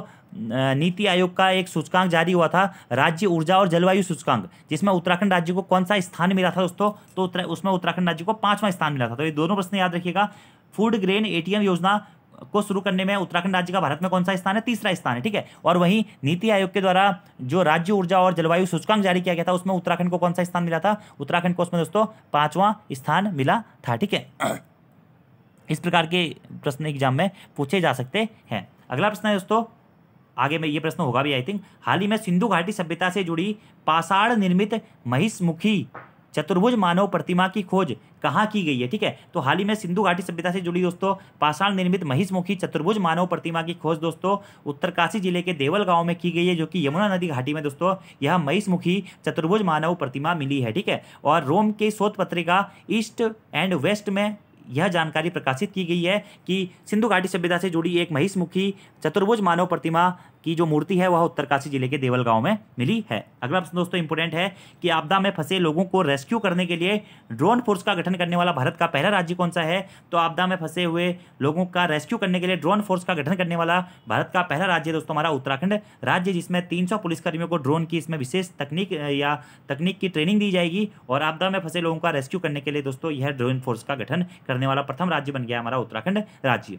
नीति आयोग का एक सूचकांक जारी हुआ था राज्य ऊर्जा और जलवायु सूचकांक जिसमें उत्तराखंड राज्य को कौन सा स्थान मिला था दोस्तों तो उसमें उत्तराखंड राज्य को पांचवा स्थान मिला था तो ये दोनों प्रश्न याद रखिएगा फूड ग्रेन एटीएम योजना को शुरू करने में उत्तराखंड राज्य का भारत में कौन सा स्थान है तीसरा स्थान है ठीक है और वहीं नीति आयोग के द्वारा जो राज्य ऊर्जा और जलवायु सूचकांक जारी किया गया था उसमें उत्तराखंड को कौन सा स्थान मिला था उत्तराखंड को उसमें दोस्तों पांचवा स्थान मिला था ठीक है इस प्रकार के प्रश्न एग्जाम में पूछे जा सकते हैं अगला प्रश्न है दोस्तों आगे में ये प्रश्न होगा भी आई थिंक हाल ही में सिंधु घाटी सभ्यता से जुड़ी पाषाण निर्मित महिषमुखी चतुर्भुज मानव प्रतिमा की खोज कहाँ की गई है ठीक है तो हाल ही में सिंधु घाटी सभ्यता से जुड़ी दोस्तों पाषाण निर्मित महिषमुखी चतुर्भुज मानव प्रतिमा की खोज दोस्तों उत्तरकाशी जिले के देवल गांव में की गई है जो कि यमुना नदी घाटी में दोस्तों यह महिषमुखी चतुर्भुज मानव प्रतिमा मिली है ठीक है और रोम के शोध पत्रिका ईस्ट एंड वेस्ट में यह जानकारी प्रकाशित की गई है कि सिंधु घाटी सभ्यता से जुड़ी एक महिषमुखी चतुर्भुज मानव प्रतिमा की जो मूर्ति है वह उत्तरकाशी जिले के देवल गांव में मिली है अगला प्रश्न दोस्तों इंपोर्टेंट है कि आपदा में फंसे लोगों को रेस्क्यू करने के लिए ड्रोन फोर्स का गठन करने वाला भारत का पहला राज्य कौन सा है तो आपदा में फंसे हुए लोगों का रेस्क्यू करने के लिए ड्रोन फोर्स का गठन करने वाला भारत का पहला राज्य दोस्तों हमारा उत्तराखंड राज्य जिसमें तीन पुलिसकर्मियों को ड्रोन की इसमें विशेष तकनीक या तकनीक की ट्रेनिंग दी जाएगी और आपदा में फंसे लोगों का रेस्क्यू करने के लिए दोस्तों यह ड्रोन फोर्स का गठन करने वाला प्रथम राज्य बन गया हमारा उत्तराखंड राज्य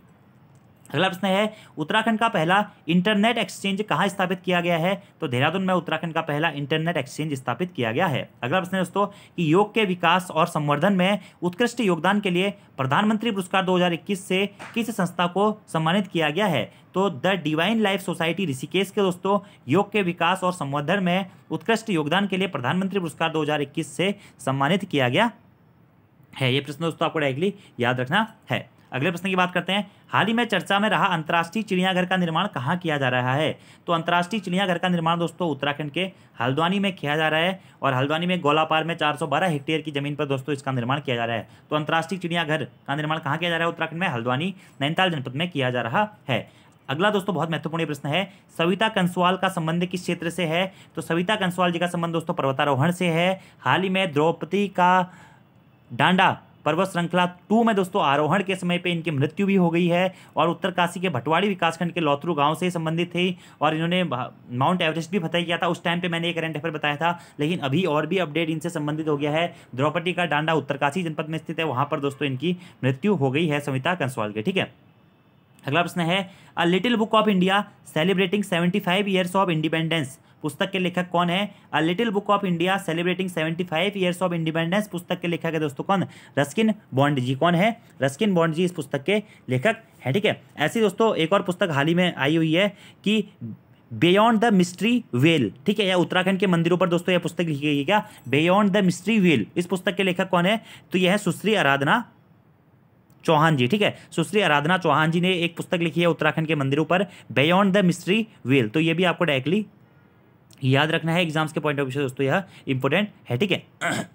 अगला प्रश्न है उत्तराखंड का पहला इंटरनेट एक्सचेंज कहाँ स्थापित किया गया है तो देहरादून में उत्तराखंड का पहला इंटरनेट एक्सचेंज स्थापित किया गया है अगला प्रश्न है दोस्तों कि योग के विकास और संवर्धन में उत्कृष्ट योगदान के लिए प्रधानमंत्री पुरस्कार 2021 से किस संस्था को सम्मानित किया गया है तो the divine life society Rishikesh के दोस्तों योग के विकास और संवर्धन में उत्कृष्ट योगदान के लिए प्रधानमंत्री पुरस्कार दो से सम्मानित किया गया है ये प्रश्न दोस्तों आपको डायरेक्टली याद रखना है अगले प्रश्न की बात करते हैं हाल ही में चर्चा में रहा अंतर्राष्ट्रीय चिड़ियाघर का निर्माण कहाँ किया जा रहा है तो अंतर्राष्ट्रीय चिड़ियाघर का निर्माण दोस्तों उत्तराखंड के हल्द्वानी में किया जा रहा है और हल्द्वानी में गोलापार में 412 हेक्टेयर की जमीन पर दोस्तों इसका निर्माण किया जा रहा है तो अंतर्राष्ट्रीय चिड़ियाघर का निर्माण कहाँ किया जा रहा है उत्तराखंड में हल्द्वानी नैनीताल जनपद में किया जा रहा है अगला दोस्तों बहुत महत्वपूर्ण प्रश्न है सविता कंसवाल का संबंध किस क्षेत्र से है तो सविता कंसवाल जी का संबंध दोस्तों पर्वतारोहण से है हाल ही में द्रौपदी का डांडा पर्वत श्रृंखला टू में दोस्तों आरोहण के समय पे इनकी मृत्यु भी हो गई है और उत्तरकाशी के भटवाड़ी विकासखंड के लौतरू गांव से संबंधित थे और इन्होंने माउंट एवरेस्ट भी फतेह किया था उस टाइम पे मैंने एक करंट अफेयर बताया था लेकिन अभी और भी अपडेट इनसे संबंधित हो गया है द्रौपदी का डांडा उत्तरकाशी जनपद में स्थित है वहाँ पर दोस्तों इनकी मृत्यु हो गई है संविता कंसवाल के ठीक है अगला प्रश्न है a little book of India celebrating seventy five years of independence पुस्तक के लेखक कौन है a little book of India celebrating seventy five years of independence पुस्तक के लेखक है दोस्तों कौन रस्किन बॉन्ड जी कौन है रस्किन बॉन्ड जी इस पुस्तक के लेखक हैं ठीक है ऐसी दोस्तों एक और पुस्तक हाल ही में आई हुई है कि बियॉन्ड द मिस्ट्री वेल ठीक है या उत्तराखंड के मंदिरों पर दोस्तों यह पुस्तक लिखी गई है क्या बियॉन्ड द मिस्ट्री वेल इस पुस्तक के लेखक कौन है तो यह है सुश्री आराधना चौहान जी ठीक है सुश्री आराधना चौहान जी ने एक पुस्तक लिखी है उत्तराखंड के मंदिरों पर बियॉन्ड द मिस्ट्री वेल तो ये भी आपको डायरेक्टली याद रखना है एग्जाम्स के पॉइंट ऑफ व्यू से दोस्तों यह इंपॉर्टेंट है ठीक है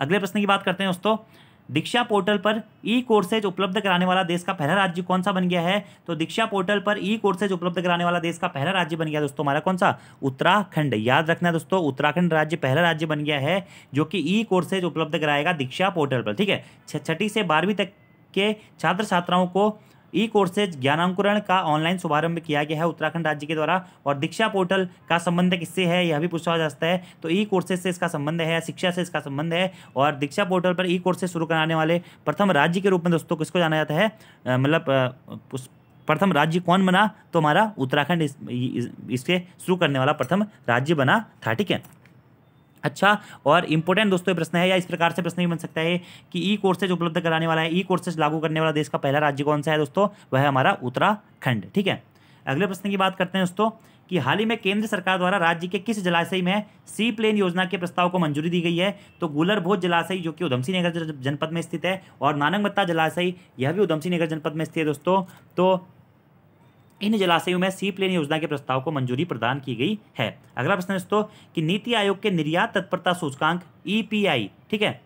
अगले प्रश्न की बात करते हैं दोस्तों दीक्षा पोर्टल पर ई कोर्सेज उपलब्ध कराने वाला देश का पहला राज्य कौन सा बन गया है तो दीक्षा पोर्टल पर ई कोर्सेज उपलब्ध कराने वाला देश का पहला राज्य बन गया दोस्तों हमारा कौन सा उत्तराखंड याद रखना दोस्तों उत्तराखंड राज्य पहला राज्य बन गया है जो कि ई कोर्सेज उपलब्ध कराएगा दीक्षा पोर्टल पर ठीक है छठी से बारहवीं तक के छात्र छात्राओं को ई कोर्सेज ज्ञानांकुरण का ऑनलाइन शुभारंभ किया गया है उत्तराखंड राज्य के द्वारा और दीक्षा पोर्टल का संबंध किससे है यह भी पूछा जाता है तो ई कोर्सेज से इसका संबंध है शिक्षा से इसका संबंध है और दीक्षा पोर्टल पर ई कोर्सेज शुरू कराने वाले प्रथम राज्य के रूप में दोस्तों किसको जाना जाता है मतलब प्रथम राज्य कौन बना तो हमारा उत्तराखंड इस, इसके शुरू करने वाला प्रथम राज्य बना था ठीक है अच्छा और इंपॉर्टेंट दोस्तों प्रश्न है या इस प्रकार से प्रश्न भी बन सकता है कि ई कोर्सेज उपलब्ध कराने वाला है ई कोर्सेज लागू करने वाला देश का पहला राज्य कौन सा है दोस्तों वह है हमारा उत्तराखंड ठीक है अगले प्रश्न की बात करते हैं दोस्तों कि हाल ही में केंद्र सरकार द्वारा राज्य के किस जलाशय में सी प्लेन योजना के प्रस्ताव को मंजूरी दी गई है तो गुलर भोज जलाशय जो कि उधमसिंह नगर जनपद में स्थित है और नानकमत्ता जलाशय यह भी उधमसिंह नगर जनपद में स्थित है दोस्तों तो इन जलाशयों में सी प्लेन योजना के प्रस्ताव को मंजूरी प्रदान की गई है अगला प्रश्न दोस्तों कि नीति आयोग के निर्यात तत्परता सूचकांक ई e ठीक है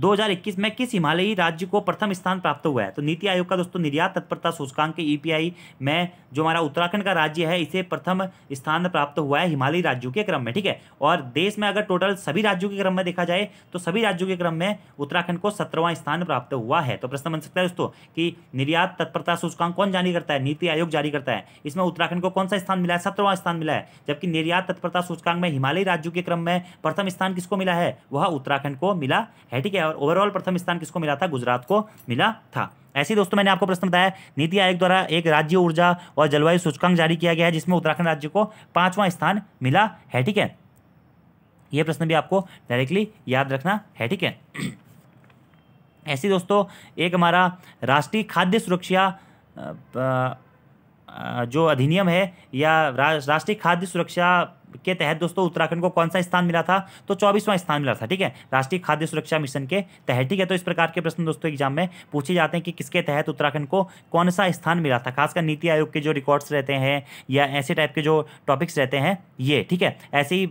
2021 में किस हिमालयी राज्य को प्रथम स्थान प्राप्त हुआ है तो नीति आयोग का दोस्तों निर्यात तत्परता सूचकांक के ईपीआई e में जो हमारा उत्तराखंड का राज्य है इसे प्रथम स्थान प्राप्त हुआ है हिमालयी राज्यों के क्रम में ठीक है और देश में अगर टोटल सभी राज्यों के क्रम में देखा जाए तो सभी राज्यों के क्रम में उत्तराखंड को सत्रहवां स्थान प्राप्त हुआ है तो प्रश्न बन सकता है दोस्तों कि निर्यात तत्परता सूचकांक कौन जारी करता है नीति आयोग जारी करता है इसमें उत्तराखंड को कौन सा स्थान मिला है सत्रवां स्थान मिला है जबकि निर्यात तत्परता सूचकांक में हिमालयी राज्यों के क्रम में प्रथम स्थान किसको मिला है वह उत्तराखंड को मिला है ठीक है और ओवरऑल प्रथम स्थान किसको मिला था गुजरात को मिला था ऐसे दोस्तों मैंने आपको प्रश्न बताया नीति आयोग द्वारा एक राज्य ऊर्जा और जलवायु सूचकांक जारी किया गया है जिसमें उत्तराखंड राज्य को पांचवां स्थान मिला है ठीक है यह प्रश्न भी आपको डायरेक्टली याद रखना है ठीक है ऐसे दोस्तों एक हमारा राष्ट्रीय खाद्य सुरक्षा जो अधिनियम है या राष्ट्रीय खाद्य सुरक्षा के तहत दोस्तों उत्तराखंड को कौन सा स्थान मिला था तो चौबीसवां स्थान मिला था ठीक है राष्ट्रीय खाद्य सुरक्षा मिशन के तहत ठीक है तो इस प्रकार के प्रश्न दोस्तों एग्जाम में पूछे जाते हैं कि किसके तहत उत्तराखंड को कौन सा स्थान मिला था खासकर नीति आयोग के जो रिकॉर्ड्स रहते हैं या ऐसे टाइप के जो टॉपिक्स रहते हैं ये ठीक है ऐसे ही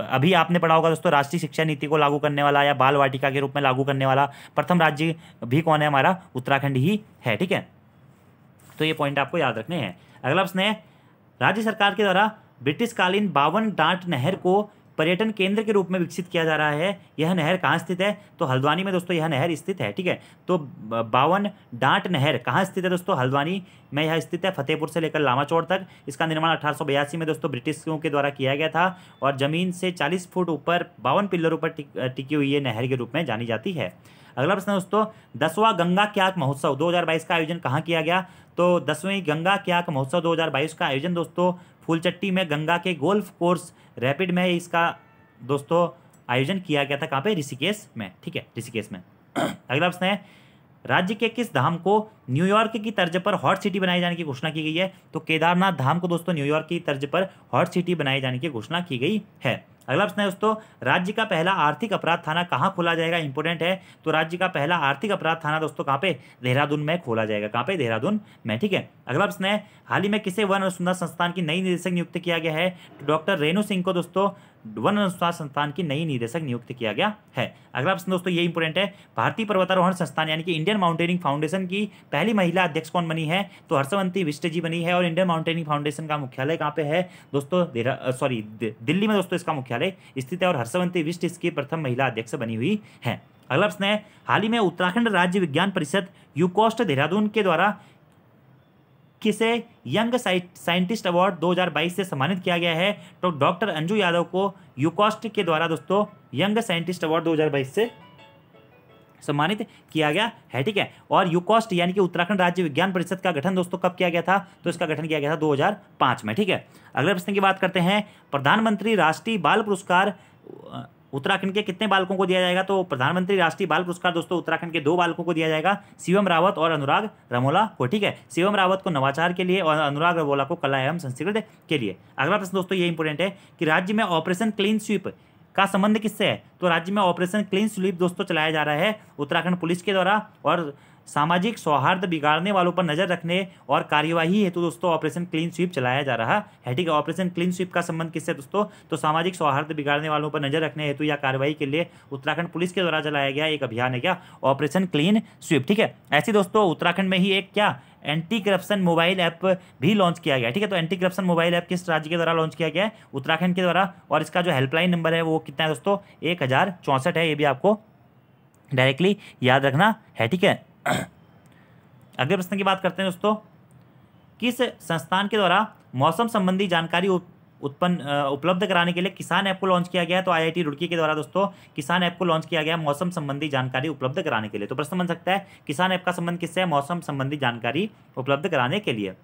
अभी आपने पढ़ा होगा दोस्तों राष्ट्रीय शिक्षा नीति को लागू करने वाला या बाल वाटिका के रूप में लागू करने वाला प्रथम राज्य भी कौन है हमारा उत्तराखंड ही है ठीक है तो ये पॉइंट आपको याद रखने हैं अगला प्रश्न है राज्य सरकार के द्वारा ब्रिटिशकालीन बावन डांट नहर को पर्यटन केंद्र के रूप में विकसित किया जा रहा है यह नहर कहाँ स्थित है तो हल्द्वानी में दोस्तों यह नहर स्थित है ठीक है तो बावन डांट नहर कहाँ स्थित है दोस्तों हल्द्वानी में यह स्थित है फतेहपुर से लेकर लामाचौड़ तक इसका निर्माण अठारह में दोस्तों ब्रिटिशों के द्वारा किया गया था और जमीन से चालीस फुट ऊपर बावन पिल्लरों पर टिकी हुई ये नहर के रूप में जानी जाती है अगला प्रश्न दोस्तों दसवां गंगा क्याक महोत्सव 2022 का आयोजन कहाँ किया गया तो दसवीं गंगा क्याक महोत्सव 2022 का आयोजन दोस्तों फूलचट्टी में गंगा के गोल्फ कोर्स रैपिड में इसका दोस्तों आयोजन किया गया था कहाँ पे ऋषिकेश में ठीक है ऋषिकेश में अगला प्रश्न है राज्य के किस धाम को न्यूयॉर्क की तर्ज पर हॉट सिटी बनाए जाने की घोषणा की गई है तो केदारनाथ धाम को दोस्तों न्यूयॉर्क की तर्ज पर हॉट सिटी बनाए जाने की घोषणा की गई है अगला प्रश्न है दोस्तों राज्य का पहला आर्थिक अपराध थाना कहाँ खोला जाएगा इंपोर्टेंट है तो राज्य का पहला आर्थिक अपराध थाना दोस्तों कहाँ पे देहरादून में खोला जाएगा कहाँ पे देहरादून में ठीक है अगला प्रश्न है हाल ही में किसे वन अनुसंधान संस्थान की नई निदेशक नियुक्त किया गया है डॉक्टर रेणु सिंह को दोस्तों वन अनुसंधान संस्थान की नई निदेशक नियुक्त किया गया है अगला प्रश्न दोस्तों ये इंपॉर्टेंट है भारतीय पर्वतारोहण संस्थान यानी कि इंडियन माउंटेनिंग फाउंडेशन की पहली महिला अध्यक्ष कौन बनी है तो हर्षवंती विष्ट जी बनी है और इंडियन माउंटेनिंग फाउंडेशन का मुख्यालय कहाँ पे है दोस्तों सॉरी दिल्ली में दोस्तों इसका मुख्यालय स्थित है और हर्षवंती विष्ट इसकी प्रथम महिला अध्यक्ष बनी हुई है अगला प्रश्न है हाल ही में उत्तराखंड राज्य विज्ञान परिषद यूकोस्ट देहरादून के द्वारा किसे यंग साइंटिस्ट अवार्ड 2022 से सम्मानित किया गया है तो डॉक्टर अंजू यादव को यूकॉस्ट के द्वारा दोस्तों यंग साइंटिस्ट अवार्ड 2022 से सम्मानित किया गया है ठीक है और यूकॉस्ट यानी कि उत्तराखंड राज्य विज्ञान परिषद का गठन दोस्तों कब किया गया था तो इसका गठन किया गया था दो में ठीक है अगले प्रश्न की बात करते हैं प्रधानमंत्री राष्ट्रीय बाल पुरस्कार उत्तराखंड के कितने बालकों को दिया जाएगा तो प्रधानमंत्री राष्ट्रीय बाल पुरस्कार दोस्तों उत्तराखंड के दो बालकों को दिया जाएगा शिवम रावत और अनुराग रमोला को ठीक है शिवम रावत को नवाचार के लिए और अनुराग रमोला को कला एवं संस्कृत के लिए अगला प्रश्न दोस्तों ये इंपॉर्टेंट है कि राज्य में ऑपरेशन क्लीन स्वीप का संबंध किससे है तो राज्य में ऑपरेशन क्लीन स्वीप दोस्तों चलाया जा रहा है उत्तराखंड पुलिस के द्वारा और सामाजिक सौहार्द बिगाड़ने वालों पर नजर रखने और कार्यवाही हेतु तो दोस्तों ऑपरेशन क्लीन स्वीप चलाया जा रहा है ठीक है ऑपरेशन क्लीन स्वीप का संबंध किससे दोस्तों तो सामाजिक सौहार्द बिगाड़ने वालों पर नजर रखने हेतु या कार्यवाही के लिए उत्तराखंड पुलिस के द्वारा चलाया गया एक अभियान है क्या ऑपरेशन क्लीन स्वीप ठीक है ऐसे दोस्तों उत्तराखंड में ही एक क्या एंटी करप्शन मोबाइल ऐप भी लॉन्च किया गया ठीक है तो एंटी करप्शन मोबाइल ऐप किस राज्य के द्वारा लॉन्च किया गया है उत्तराखंड के द्वारा और इसका जो हेल्पलाइन नंबर है वो कितना है दोस्तों एक है ये भी आपको डायरेक्टली याद रखना है ठीक है अगले प्रश्न की बात करते हैं दोस्तों किस संस्थान के द्वारा मौसम संबंधी जानकारी उत्पन्न उपलब्ध कराने के लिए किसान ऐप को लॉन्च किया गया है तो आईआईटी रुड़की के द्वारा दोस्तों किसान ऐप को लॉन्च किया गया मौसम संबंधी जानकारी उपलब्ध कराने के लिए तो प्रश्न बन सकता है किसान ऐप का संबंध किससे है मौसम संबंधी जानकारी उपलब्ध कराने के लिए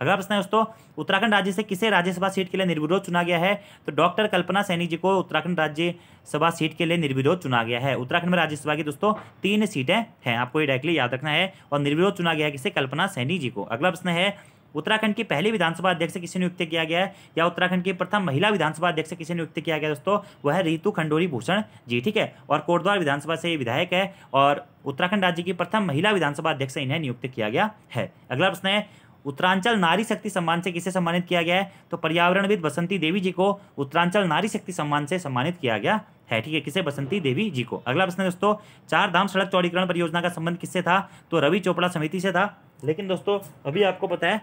अगला प्रश्न है दोस्तों उत्तराखंड राज्य से किसे राज्यसभा सीट के लिए निर्विरोध चुना गया है तो डॉक्टर कल्पना सैनी जी को उत्तराखंड राज्य सभा सीट के लिए निर्विरोध चुना गया है उत्तराखंड में राज्यसभा की दोस्तों तीन सीटें हैं आपको ये डायरेक्टली याद रखना है और निर्विरोध चुना गया है किसे कल्पना सैनी जी को अगला प्रश्न है उत्तराखंड की पहली विधानसभा अध्यक्ष किसे नियुक्त किया गया है या उत्तराखंड की प्रथम महिला विधानसभा अध्यक्ष किसे नियुक्त किया गया दोस्तों वह है रितु खंडोरी भूषण जी ठीक है और कोटद्वार विधानसभा से विधायक है और उत्तराखंड राज्य की प्रथम महिला विधानसभा अध्यक्ष इन्हें नियुक्त किया गया है अगला प्रश्न है उत्तरांचल नारी शक्ति सम्मान से किसे सम्मानित किया गया है तो पर्यावरणविद बसंती देवी जी को उत्तरांचल नारी शक्ति सम्मान से सम्मानित किया गया है ठीक है किसे बसंती देवी जी को अगला प्रश्न दोस्तों चार धाम सड़क चौड़ीकरण परियोजना का संबंध किससे था तो रवि चोपड़ा समिति से था लेकिन दोस्तों अभी आपको पता है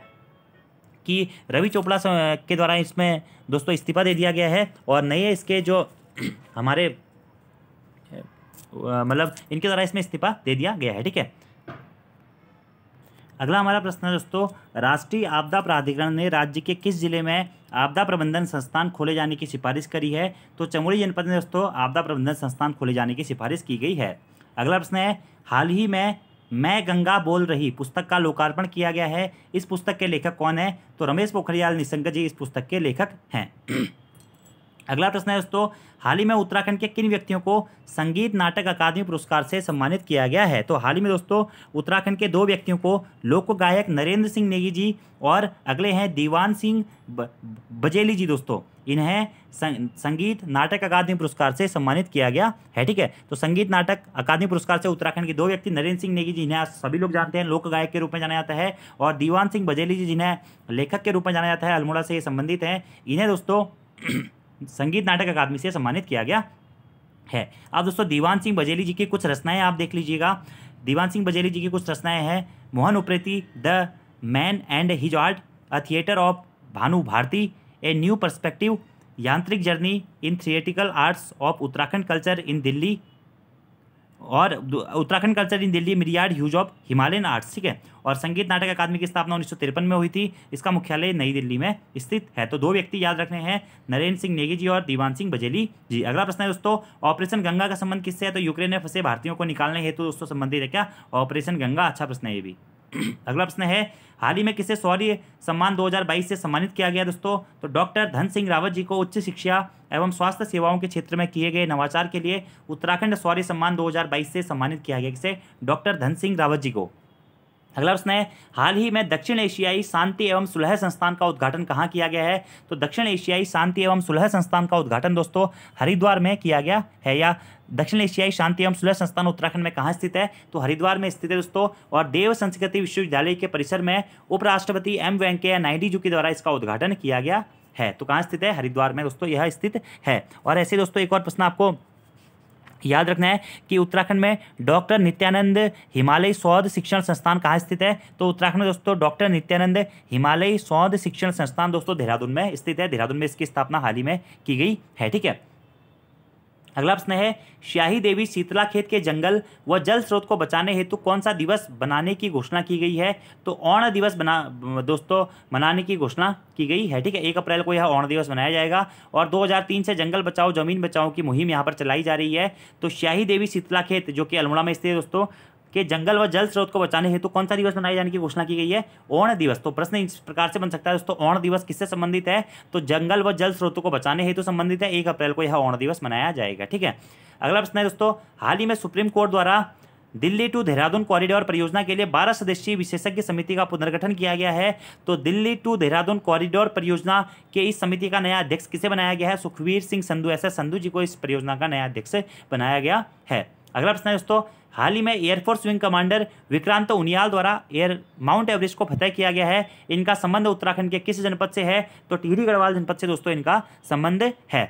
कि रवि चोपड़ा के द्वारा इसमें दोस्तों इस्तीफा दे दिया गया है और नए इसके जो हमारे मतलब इनके द्वारा इसमें इस्तीफा दे दिया गया है ठीक है अगला हमारा प्रश्न है दोस्तों राष्ट्रीय आपदा प्राधिकरण ने राज्य के किस जिले में आपदा प्रबंधन संस्थान खोले जाने की सिफारिश करी है तो चमोली जनपद में दोस्तों आपदा प्रबंधन संस्थान खोले जाने की सिफारिश की गई है अगला प्रश्न है हाल ही में मैं गंगा बोल रही पुस्तक का लोकार्पण किया गया है इस पुस्तक के लेखक कौन है तो रमेश पोखरियाल निशंक जी इस पुस्तक के लेखक हैं अगला प्रश्न है दोस्तों हाल ही में उत्तराखंड के किन व्यक्तियों को संगीत नाटक अकादमी पुरस्कार से सम्मानित किया गया है तो हाल ही में दोस्तों उत्तराखंड के दो व्यक्तियों को लोक गायक नरेंद्र सिंह नेगी जी और अगले हैं दीवान सिंह बजेली जी दोस्तों इन्हें संगीत नाटक अकादमी पुरस्कार से सम्मानित किया गया है ठीक है तो संगीत नाटक अकादमी पुरस्कार से उत्तराखंड के दो व्यक्ति नरेंद्र सिंह नेगी जी जिन्हें सभी लोग जानते हैं लोक गायक के रूप में जाना जाता है और दीवान सिंह बजेली जी जिन्हें लेखक के रूप में जाना जाता है अल्मोड़ा से ये संबंधित हैं इन्हें दोस्तों संगीत नाटक अकादमी से सम्मानित किया गया है अब दोस्तों दीवान सिंह बजेली जी की कुछ रचनाएं आप देख लीजिएगा दीवान सिंह बजेली जी की कुछ रचनाएं हैं Mohan Upreti the man and his art a theatre of Bhanu Bharati a new perspective यांत्रिक journey in theatrical arts of Uttarakhand culture in Delhi और Uttarakhand culture in Delhi myriad hues of Himalayan arts ठीक है और संगीत नाटक अकादमी की स्थापना उन्नीस में हुई थी इसका मुख्यालय नई दिल्ली में स्थित है तो दो व्यक्ति याद रखने हैं नरेंद्र सिंह नेगी जी और दीवान सिंह बजेली जी अगला प्रश्न है दोस्तों ऑपरेशन गंगा का संबंध किससे है तो यूक्रेन में फंसे भारतीयों को निकालने हेतु तो दोस्तों संबंधित है क्या ऑपरेशन गंगा अच्छा प्रश्न है ये भी अगला प्रश्न है हाल ही में किसे सौर्य सम्मान 2022 से सम्मानित किया गया दोस्तों तो डॉक्टर धन सिंह रावत जी को उच्च शिक्षा एवं स्वास्थ्य सेवाओं के क्षेत्र में किए गए नवाचार के लिए उत्तराखंड सौर्य सम्मान 2022 से सम्मानित किया गया किसे डॉक्टर धन सिंह रावत जी को अगला प्रश्न है हाल ही में दक्षिण एशियाई शांति एवं सुलह संस्थान का उद्घाटन कहाँ किया गया है तो दक्षिण एशियाई शांति एवं सुलह संस्थान का उद्घाटन दोस्तों हरिद्वार में किया गया है या दक्षिण एशियाई शांति एवं सुलह संस्थान उत्तराखंड में कहाँ स्थित है तो हरिद्वार में स्थित है दोस्तों और देव संस्कृति विश्वविद्यालय के परिसर में उपराष्ट्रपति एम वेंकैया नायडू जी के द्वारा इसका उद्घाटन किया गया है तो कहाँ स्थित है हरिद्वार में दोस्तों यह स्थित है और ऐसे दोस्तों एक और प्रश्न आपको याद रखना है कि उत्तराखंड में डॉक्टर नित्यानंद हिमालय शोध शिक्षण संस्थान कहाँ स्थित है तो उत्तराखंड में दोस्तों डॉक्टर नित्यानंद हिमालय शोध शिक्षण संस्थान दोस्तों देहरादून में स्थित है देहरादून में इसकी स्थापना हाल ही में की गई है ठीक है अगला प्रश्न है श्याही देवी शीतला खेत के जंगल व जल स्रोत को बचाने हेतु कौन सा दिवस बनाने की घोषणा की गई है तो ओण दिवस बना दोस्तों मनाने की घोषणा की गई है ठीक है एक अप्रैल को यह ओण दिवस मनाया जाएगा और 2003 से जंगल बचाओ जमीन बचाओ की मुहिम यहाँ पर चलाई जा रही है तो शाही देवी शीतला खेत जो कि अल्मोड़ा में स्थित दोस्तों कि जंगल व जल स्रोत को बचाने हेतु तो कौन सा दिवस मनाए जाने की घोषणा की गई है ओण दिवस तो प्रश्न इस प्रकार से बन सकता है दोस्तों ओण दिवस किससे संबंधित है तो जंगल व जल स्रोतों को बचाने हेतु तो संबंधित है एक अप्रैल को यह ओण दिवस मनाया जाएगा ठीक है अगला प्रश्न है दोस्तों हाल ही में सुप्रीम कोर्ट द्वारा दिल्ली टू देहरादून कॉरिडोर परियोजना के लिए 12 सदस्यीय विशेषज्ञ समिति का पुनर्गठन किया गया है तो दिल्ली टू देहरादून कॉरिडोर परियोजना के इस समिति का नया अध्यक्ष किसे बनाया गया है सुखवीर सिंह संधु ऐसे संधु जी को इस परियोजना का नया अध्यक्ष बनाया गया है अगला प्रश्न है दोस्तों हाल ही में air force wing commander Vikrant Uniyal द्वारा एयर माउंट एवरेस्ट को फतेह किया गया है इनका संबंध उत्तराखंड के किस जनपद से है तो टिहरी गढ़वाल जनपद से दोस्तों इनका संबंध है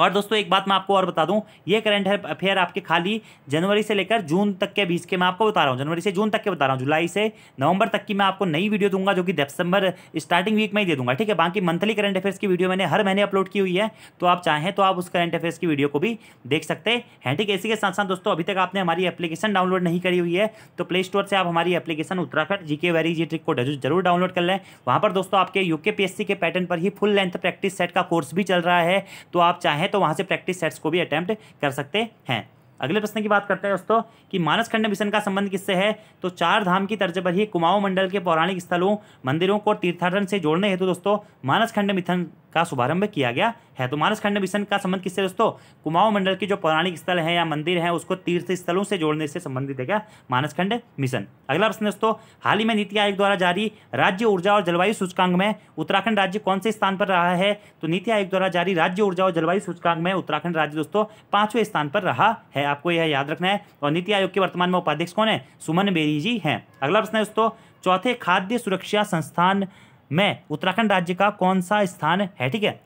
और दोस्तों एक बात मैं आपको और बता दूं ये करंट अफेयर आपके खाली जनवरी से लेकर जून तक के बीच के मैं आपको बता रहा हूं जनवरी से जून तक के बता रहा हूं जुलाई से नवंबर तक की मैं आपको नई वीडियो दूंगा जो कि दिसंबर स्टार्टिंग वीक में ही दे दूंगा ठीक है बाकी मंथली करंट अफेयर्स की वीडियो मैंने हर महीने अपलोड की हुई है तो आप चाहें तो आप उस करंट अफेयर्स की वीडियो को भी देख सकते हैं ठीक है इसी के साथ साथ दोस्तों अभी तक आपने हमारी एप्लीकेशन डाउनलोड नहीं करी हुई है तो प्ले स्टोर से आप हमारी एप्लीकेशन उत्तराखंड जी के वेरी जी ट्रिक को जरूर डाउनलोड कर लें वहाँ पर दोस्तों आपके यूके पी के पैटर्न पर ही फुल लेंथ प्रैक्टिस सेट का कोर्स भी चल रहा है तो आप चाहें चाहें तो वहाँ से प्रैक्टिस सेट्स को भी अटैम्प्ट कर सकते हैं अगले प्रश्न की बात करते हैं दोस्तों कि मानस खंड मिशन का संबंध किससे है तो चार धाम की तर्ज पर ही कुमाऊं मंडल के पौराणिक स्थलों मंदिरों को तीर्थाटन से जोड़ने हेतु दोस्तों मानस खंड मिथन का शुभारंभ किया गया है तो मानस खंड मिशन का संबंध किससे दोस्तों कुमाऊं मंडल के जो पौराणिक स्थल है या मंदिर है उसको तीर्थ स्थलों से जोड़ने से संबंधित है क्या मानस खंड मिशन अगला प्रश्न दोस्तों हाल ही में नीति आयोग द्वारा जारी राज्य ऊर्जा और जलवायु सूचकांक में उत्तराखंड राज्य कौन से स्थान पर रहा है तो नीति आयोग द्वारा जारी राज्य ऊर्जा और जलवायु सूचकांक में उत्तराखंड राज्य दोस्तों पांचवें स्थान पर रहा है आपको यह याद रखना है और नीति आयोग के वर्तमान में उपाध्यक्ष कौन है सुमन बेरी जी हैं अगला प्रश्न है दोस्तों चौथे खाद्य सुरक्षा संस्थान में उत्तराखंड राज्य का कौन सा स्थान है ठीक है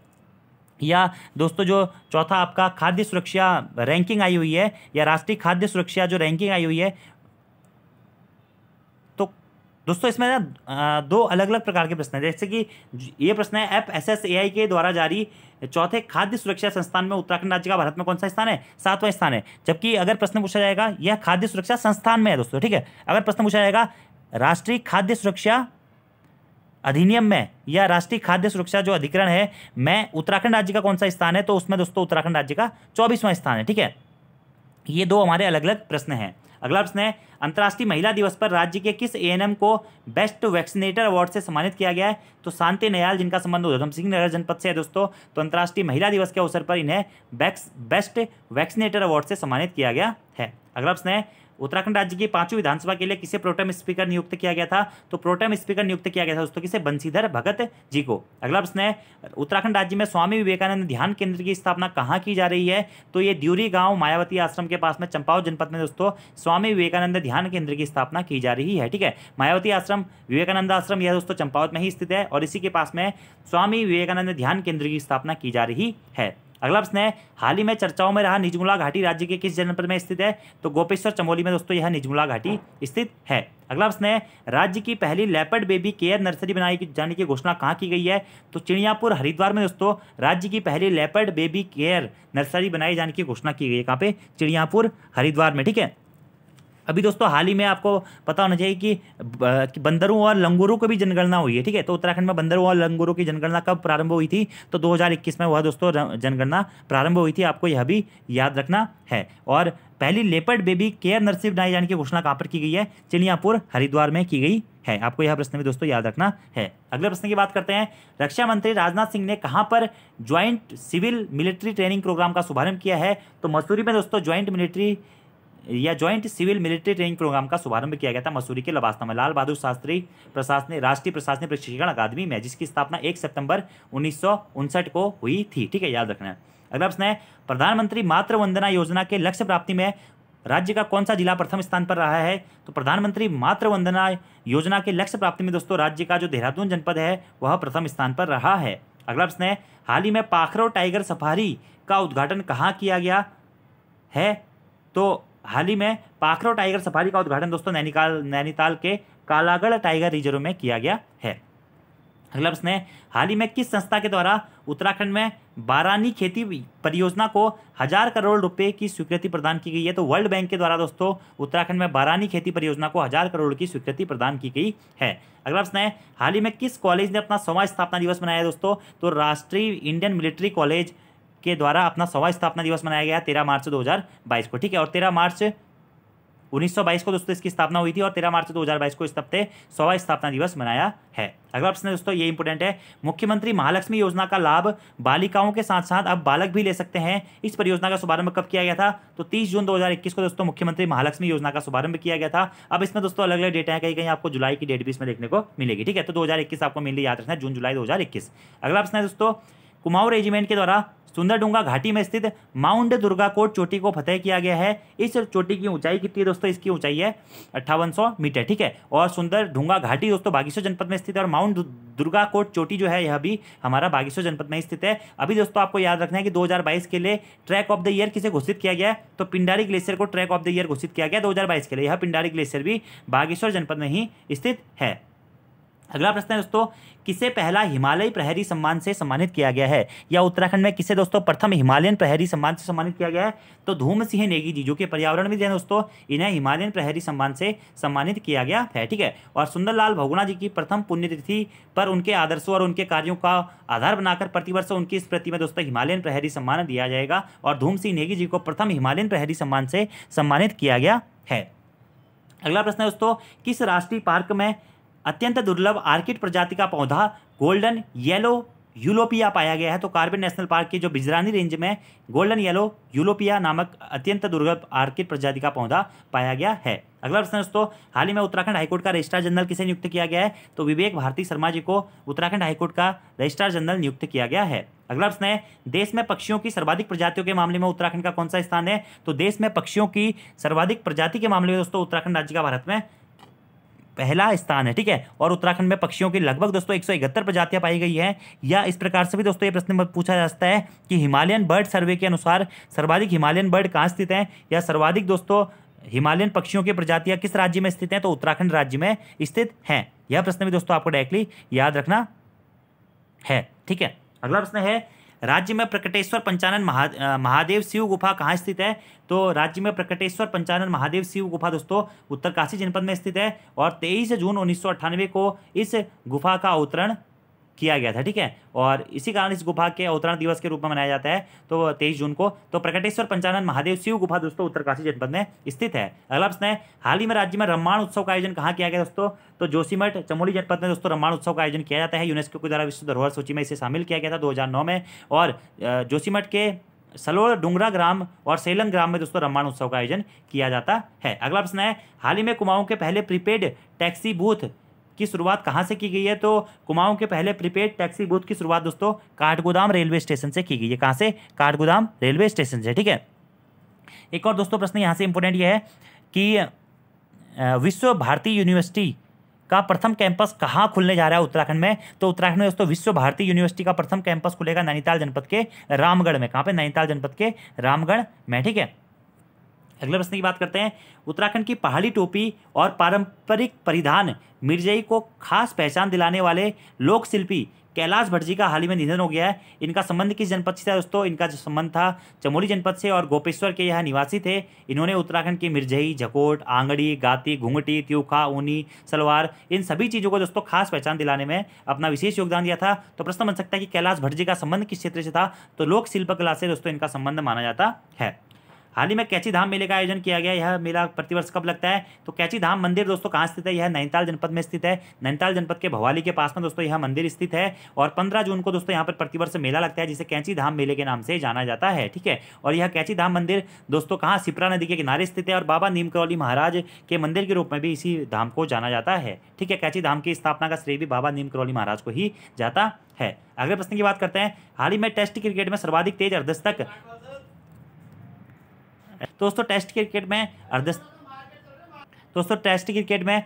या दोस्तों जो चौथा आपका खाद्य सुरक्षा रैंकिंग आई हुई है या राष्ट्रीय खाद्य सुरक्षा जो रैंकिंग आई हुई है तो दोस्तों इसमें ना दो अलग अलग प्रकार के प्रश्न हैं जैसे कि ये प्रश्न है F S S A I के द्वारा जारी चौथे खाद्य सुरक्षा संस्थान में उत्तराखंड राज्य का भारत में कौन सा स्थान है सातवां स्थान है जबकि अगर प्रश्न पूछा जाएगा यह खाद्य सुरक्षा संस्थान में है दोस्तों ठीक है अगर प्रश्न पूछा जाएगा राष्ट्रीय खाद्य सुरक्षा अधिनियम में या राष्ट्रीय खाद्य सुरक्षा जो अधिकरण है मैं उत्तराखंड राज्य का कौन सा स्थान है तो उसमें दोस्तों उत्तराखंड राज्य का चौबीसवां स्थान है ठीक है ये दो हमारे अलग अलग प्रश्न हैं अगला प्रश्न है अंतर्राष्ट्रीय महिला दिवस पर राज्य के किस एएनएम को बेस्ट वैक्सीनेटर अवार्ड से सम्मानित किया गया है तो शांति नयाल जिनका संबंध उधम सिंह नगर जनपद से है दोस्तों तो अंतर्राष्ट्रीय महिला दिवस के अवसर पर इन्हें बेस्ट वैक्सीनेटर अवार्ड से सम्मानित किया गया है अगला प्रश्न है उत्तराखंड राज्य की पांचों विधानसभा के लिए किसे प्रोटेम स्पीकर नियुक्त किया गया था तो प्रोटेम स्पीकर नियुक्त किया गया था दोस्तों किसे बंशीधर भगत जी को अगला प्रश्न है उत्तराखंड राज्य में स्वामी विवेकानंद ध्यान केंद्र की स्थापना कहाँ की जा रही है तो ये द्यूरी गांव मायावती आश्रम के पास में चंपावत जनपद में दोस्तों स्वामी विवेकानंद ध्यान केंद्र की स्थापना की जा रही है ठीक है मायावती आश्रम विवेकानंद आश्रम यह दोस्तों चंपावत में ही स्थित है और इसी के पास में स्वामी विवेकानंद ध्यान केंद्र की स्थापना की जा रही है अगला प्रश्न है हाल ही में चर्चाओं में रहा निजमुला घाटी राज्य के किस जनपद में स्थित है तो गोपेश्वर चमोली में दोस्तों यह निजमुला घाटी स्थित है अगला प्रश्न है राज्य की पहली लेपर्ड बेबी केयर नर्सरी बनाई जाने की घोषणा कहाँ की गई है तो चिड़ियापुर हरिद्वार में दोस्तों राज्य की पहली लेपर्ड बेबी केयर नर्सरी बनाई जाने की घोषणा की गई है कहाँ पे चिड़ियापुर हरिद्वार में ठीक है अभी दोस्तों हाल ही में आपको पता होना चाहिए कि बंदरों और लंगूरों की भी जनगणना हुई है ठीक है तो उत्तराखंड में बंदरों और लंगूरों की जनगणना कब प्रारंभ हुई थी तो 2021 में वह दोस्तों जनगणना प्रारंभ हुई थी आपको यह भी याद रखना है और पहली लेपर्ड बेबी केयर नर्सिंग बनाए जाने की घोषणा कहाँ पर की गई है चिड़ियापुर हरिद्वार में की गई है आपको यह प्रश्न भी दोस्तों याद रखना है अगले प्रश्न की बात करते हैं रक्षा मंत्री राजनाथ सिंह ने कहाँ पर joint civil military training programme का शुभारंभ किया है तो मसूरी में दोस्तों ज्वाइंट मिलिट्री या joint civil military training programme का शुभारंभ किया गया था मसूरी के लवास्ता में लाल बहादुर शास्त्री प्रशासनिक राष्ट्रीय प्रशासनिक प्रशिक्षण अकादमी में जिसकी स्थापना एक सितंबर उन्नीस को हुई थी ठीक है याद रखना है अगला प्रश्न है प्रधानमंत्री मातृ वंदना योजना के लक्ष्य प्राप्ति में राज्य का कौन सा जिला प्रथम स्थान पर रहा है तो प्रधानमंत्री मातृ वंदना योजना के लक्ष्य प्राप्ति में दोस्तों राज्य का जो देहरादून जनपद है वह प्रथम स्थान पर रहा है अगला प्रश्न है हाल ही में पाखरो टाइगर सफारी का उद्घाटन कहाँ किया गया है तो हाल ही में पाखरो टाइगर सफारी का उद्घाटन दोस्तों नैनीताल नैनीताल के कालागढ़ टाइगर रिजर्व में किया गया है अगला प्रश्न है हाल ही में किस संस्था के द्वारा उत्तराखंड में बारानी खेती परियोजना को हजार करोड़ रुपए की स्वीकृति प्रदान की गई है तो वर्ल्ड बैंक के द्वारा दोस्तों उत्तराखंड में बारानी खेती परियोजना को हजार करोड़ की स्वीकृति प्रदान की गई है अगला प्रश्न है हाल ही में किस कॉलेज ने अपना समाज स्थापना दिवस मनाया दोस्तों तो राष्ट्रीय इंडियन मिलिट्री कॉलेज के द्वारा अपना सवा स्थापना दिवस मनाया गया तेरह मार्च दो को ठीक है और तेरह मार्च 1922 को दोस्तों इसकी स्थापना हुई थी और तेरह मार्च 2022 को इस हफ्ते सवा स्थापना दिवस मनाया है अगला प्रश्न दोस्तों ये इंपॉर्टेंट है मुख्यमंत्री महालक्ष्मी योजना का लाभ बालिकाओं के साथ साथ अब बालक भी ले सकते हैं इस परियोजना का शुभारंभ कब किया गया था तो 30 जून 2021 को दोस्तों मुख्यमंत्री महालक्ष्मी योजना का शुभारंभ किया गया था अब इसमें दोस्तों अलग अलग डेट है कहीं कहीं आपको जुलाई की डेट भी इसमें देखने को मिलेगी ठीक है तो दो आपको मेनली याद रखना है जून जुलाई दो अगला प्रश्न है दोस्तों कुमाऊं रेजिमेंट के द्वारा डूंगा घाटी में स्थित माउंट दुर्गा कोट चोटी को फतेह किया गया है इस चोटी की ऊंचाई कितनी है दोस्तों इसकी ऊंचाई है अट्ठावन मीटर ठीक है और सुंदर ढूंगा घाटी दोस्तों बागेश्वर जनपद में स्थित है और माउंट दुर्गा कोट चोटी जो है यह भी हमारा बागेश्वर जनपद में स्थित है अभी दोस्तों आपको याद रखना है कि 2022 के लिए ट्रैक ऑफ द ईयर किसे घोषित किया गया तो पिंडारी ग्लेशियर को ट्रैक ऑफ द ईयर घोषित किया गया दो के लिए यह पिंडारी ग्लेशियर भी बागेश्वर जनपद में ही स्थित है अगला प्रश्न है दोस्तों किसे पहला हिमालयी प्रहरी सम्मान से सम्मानित किया गया है या उत्तराखंड में किसे दोस्तों प्रथम हिमालयन प्रहरी सम्मान से सम्मानित किया गया है तो धूम सिंह नेगी जी जो कि पर्यावरणविद हैं दोस्तों इन्हें हिमालयन प्रहरी सम्मान से सम्मानित किया गया है ठीक है और सुंदरलाल भगुना जी की प्रथम पुण्यतिथि पर उनके आदर्शों और उनके कार्यों का आधार बनाकर प्रतिवर्ष उनकी स्मृति में दोस्तों हिमालयन प्रहरी सम्मान दिया जाएगा और धूम सिंह नेगी जी को प्रथम हिमालयन प्रहरी सम्मान से सम्मानित किया गया है अगला प्रश्न है दोस्तों किस राष्ट्रीय पार्क में अत्यंत दुर्लभ आर्किड प्रजाति का पौधा गोल्डन येलो यूलोपिया पाया गया है तो कार्बन नेशनल पार्क के जो बिजरानी रेंज में गोल्डन येलो यूलोपिया नामक अत्यंत दुर्लभ आर्किड प्रजाति का पौधा पाया गया है अगला प्रश्न दोस्तों हाल ही में उत्तराखंड हाईकोर्ट का रजिस्ट्रार जनरल किसे नियुक्त किया गया है तो विवेक भारती शर्मा जी को उत्तराखंड हाईकोर्ट का रजिस्ट्रार जनरल नियुक्त किया गया है अगला प्रश्न है देश में पक्षियों की सर्वाधिक प्रजातियों के मामले में उत्तराखंड का कौन सा स्थान है तो देश में पक्षियों की सर्वाधिक प्रजाति के मामले में दोस्तों उत्तराखंड राज्य का भारत में पहला स्थान है ठीक है और उत्तराखंड में पक्षियों की लगभग दोस्तों एक प्रजातियां पाई गई है या इस प्रकार से भी दोस्तों ये प्रश्न पूछा जा सकता है कि हिमालयन बर्ड सर्वे के अनुसार सर्वाधिक हिमालयन बर्ड कहाँ स्थित हैं या सर्वाधिक दोस्तों हिमालयन पक्षियों की प्रजातियां किस राज्य में स्थित हैं तो उत्तराखंड राज्य में स्थित हैं यह प्रश्न भी दोस्तों आपको डायरेक्टली याद रखना है ठीक है अगला प्रश्न है राज्य में प्रकटेश्वर पंचानन महा महादेव शिव गुफा कहाँ स्थित है तो राज्य में प्रकटेश्वर पंचानन महादेव शिव गुफा दोस्तों उत्तरकाशी जनपद में स्थित है और तेईस जून उन्नीस को इस गुफा का अवतरण किया गया था ठीक है और इसी कारण इस गुफा के अवतरण दिवस के रूप में मनाया जाता है तो तेईस जून को तो प्रकटेश्वर पंचानंद महादेव शिव गुफा दोस्तों उत्तरकाशी जनपद में स्थित है अगला प्रश्न है हाल ही में राज्य में रम्माण उत्सव का आयोजन कहाँ किया गया दोस्तों तो जोशीमठ चमोली जनपद में दोस्तों रम्माण उत्सव का आयोजन किया जाता है यूनेस्को के द्वारा विश्व धरोहर सूची में इसे शामिल किया गया था दो में और जोशीमठ के सलोड़ डुंगरा ग्राम और सेलंग ग्राम में दोस्तों रम्माण उत्सव का आयोजन किया जाता है अगला प्रश्न है हाल ही में कुमाऊं के पहले प्रीपेड टैक्सी बूथ की शुरुआत कहाँ से की गई है तो कुमाऊं के पहले प्रीपेड टैक्सी बूथ की शुरुआत दोस्तों काठगोदाम रेलवे स्टेशन से की गई है कहाँ से काठगोदाम रेलवे स्टेशन से ठीक है एक और दोस्तों प्रश्न यहाँ से इम्पोर्टेंट यह है कि विश्व भारती यूनिवर्सिटी का प्रथम कैंपस कहाँ खुलने जा रहा है उत्तराखंड में तो उत्तराखंड में दोस्तों विश्व भारती यूनिवर्सिटी का प्रथम कैंपस खुलेगा नैनीताल जनपद के रामगढ़ में कहाँ पे नैनीताल जनपद के रामगढ़ में ठीक है अगले प्रश्न की बात करते हैं उत्तराखंड की पहाड़ी टोपी और पारंपरिक परिधान मिर्जई को खास पहचान दिलाने वाले लोक शिल्पी कैलाश भट्ट जी का हाल ही में निधन हो गया है इनका संबंध किस जनपद से था दोस्तों इनका जो संबंध था चमोली जनपद से और गोपेश्वर के यहाँ निवासी थे इन्होंने उत्तराखंड की मिर्जई झकोट आंगड़ी गाती घुंघटी त्यूखा ऊनी सलवार इन सभी चीज़ों को दोस्तों खास पहचान दिलाने में अपना विशेष योगदान दिया था तो प्रश्न बन सकता है कि कैलाश भट्ट जी का संबंध किस क्षेत्र से था तो लोक शिल्पकला से दोस्तों इनका संबंध माना जाता है हाल ही में कैची धाम मेले का आयोजन किया गया यह मेला प्रतिवर्ष कब लगता है तो कैची धाम मंदिर दोस्तों कहाँ स्थित है यह नैनीताल जनपद में स्थित है नैनीताल जनपद के भवाली के पास में दोस्तों यह मंदिर स्थित है और पंद्रह जून को दोस्तों यहाँ पर प्रतिवर्ष मेला लगता है जिसे कैची धाम मेले के नाम से जाना जाता है ठीक है और यह कैची धाम मंदिर दोस्तों कहाँ सिपरा नदी के किनारे स्थित है और बाबा नीम महाराज के मंदिर के रूप में भी इसी धाम को जाना जाता है ठीक है कैची धाम की स्थापना का श्रेय भी बाबा नीम महाराज को ही जाता है अगले प्रश्न की बात करते हैं हाल ही में टेस्ट क्रिकेट में सर्वाधिक तेज अर्धशतक दोस्तों टेस्ट क्रिकेट में अर्धस दोस्तों टेस्ट क्रिकेट में आ,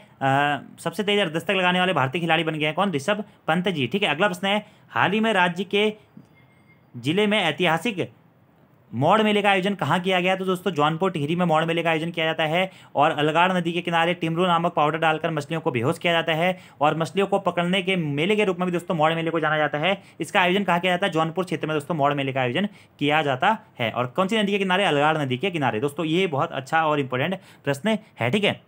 सबसे तेज अर्धस्तक लगाने वाले भारतीय खिलाड़ी बन गए हैं कौन ऋषभ पंत जी ठीक है अगला प्रश्न है हाल ही में राज्य के जिले में ऐतिहासिक मौड़ मेले का आयोजन कहाँ किया गया तो दोस्तों जौनपुर टिहरी में मौड़ मेले का आयोजन किया जाता है और अलगाड़ नदी के किनारे टिमरू नामक पाउडर डालकर मछलियों को बेहोश किया जाता है और मछलियों को पकड़ने के मेले के रूप में भी दोस्तों मौड़ मेले को जाना जाता है इसका आयोजन कहाँ किया जाता है जौनपुर क्षेत्र में दोस्तों मौड़ मेले का आयोजन किया जाता है और कौन सी नदी के किनारे अलगाड़ नदी के किनारे दोस्तों ये बहुत अच्छा और इंपॉर्टेंट प्रश्न है ठीक है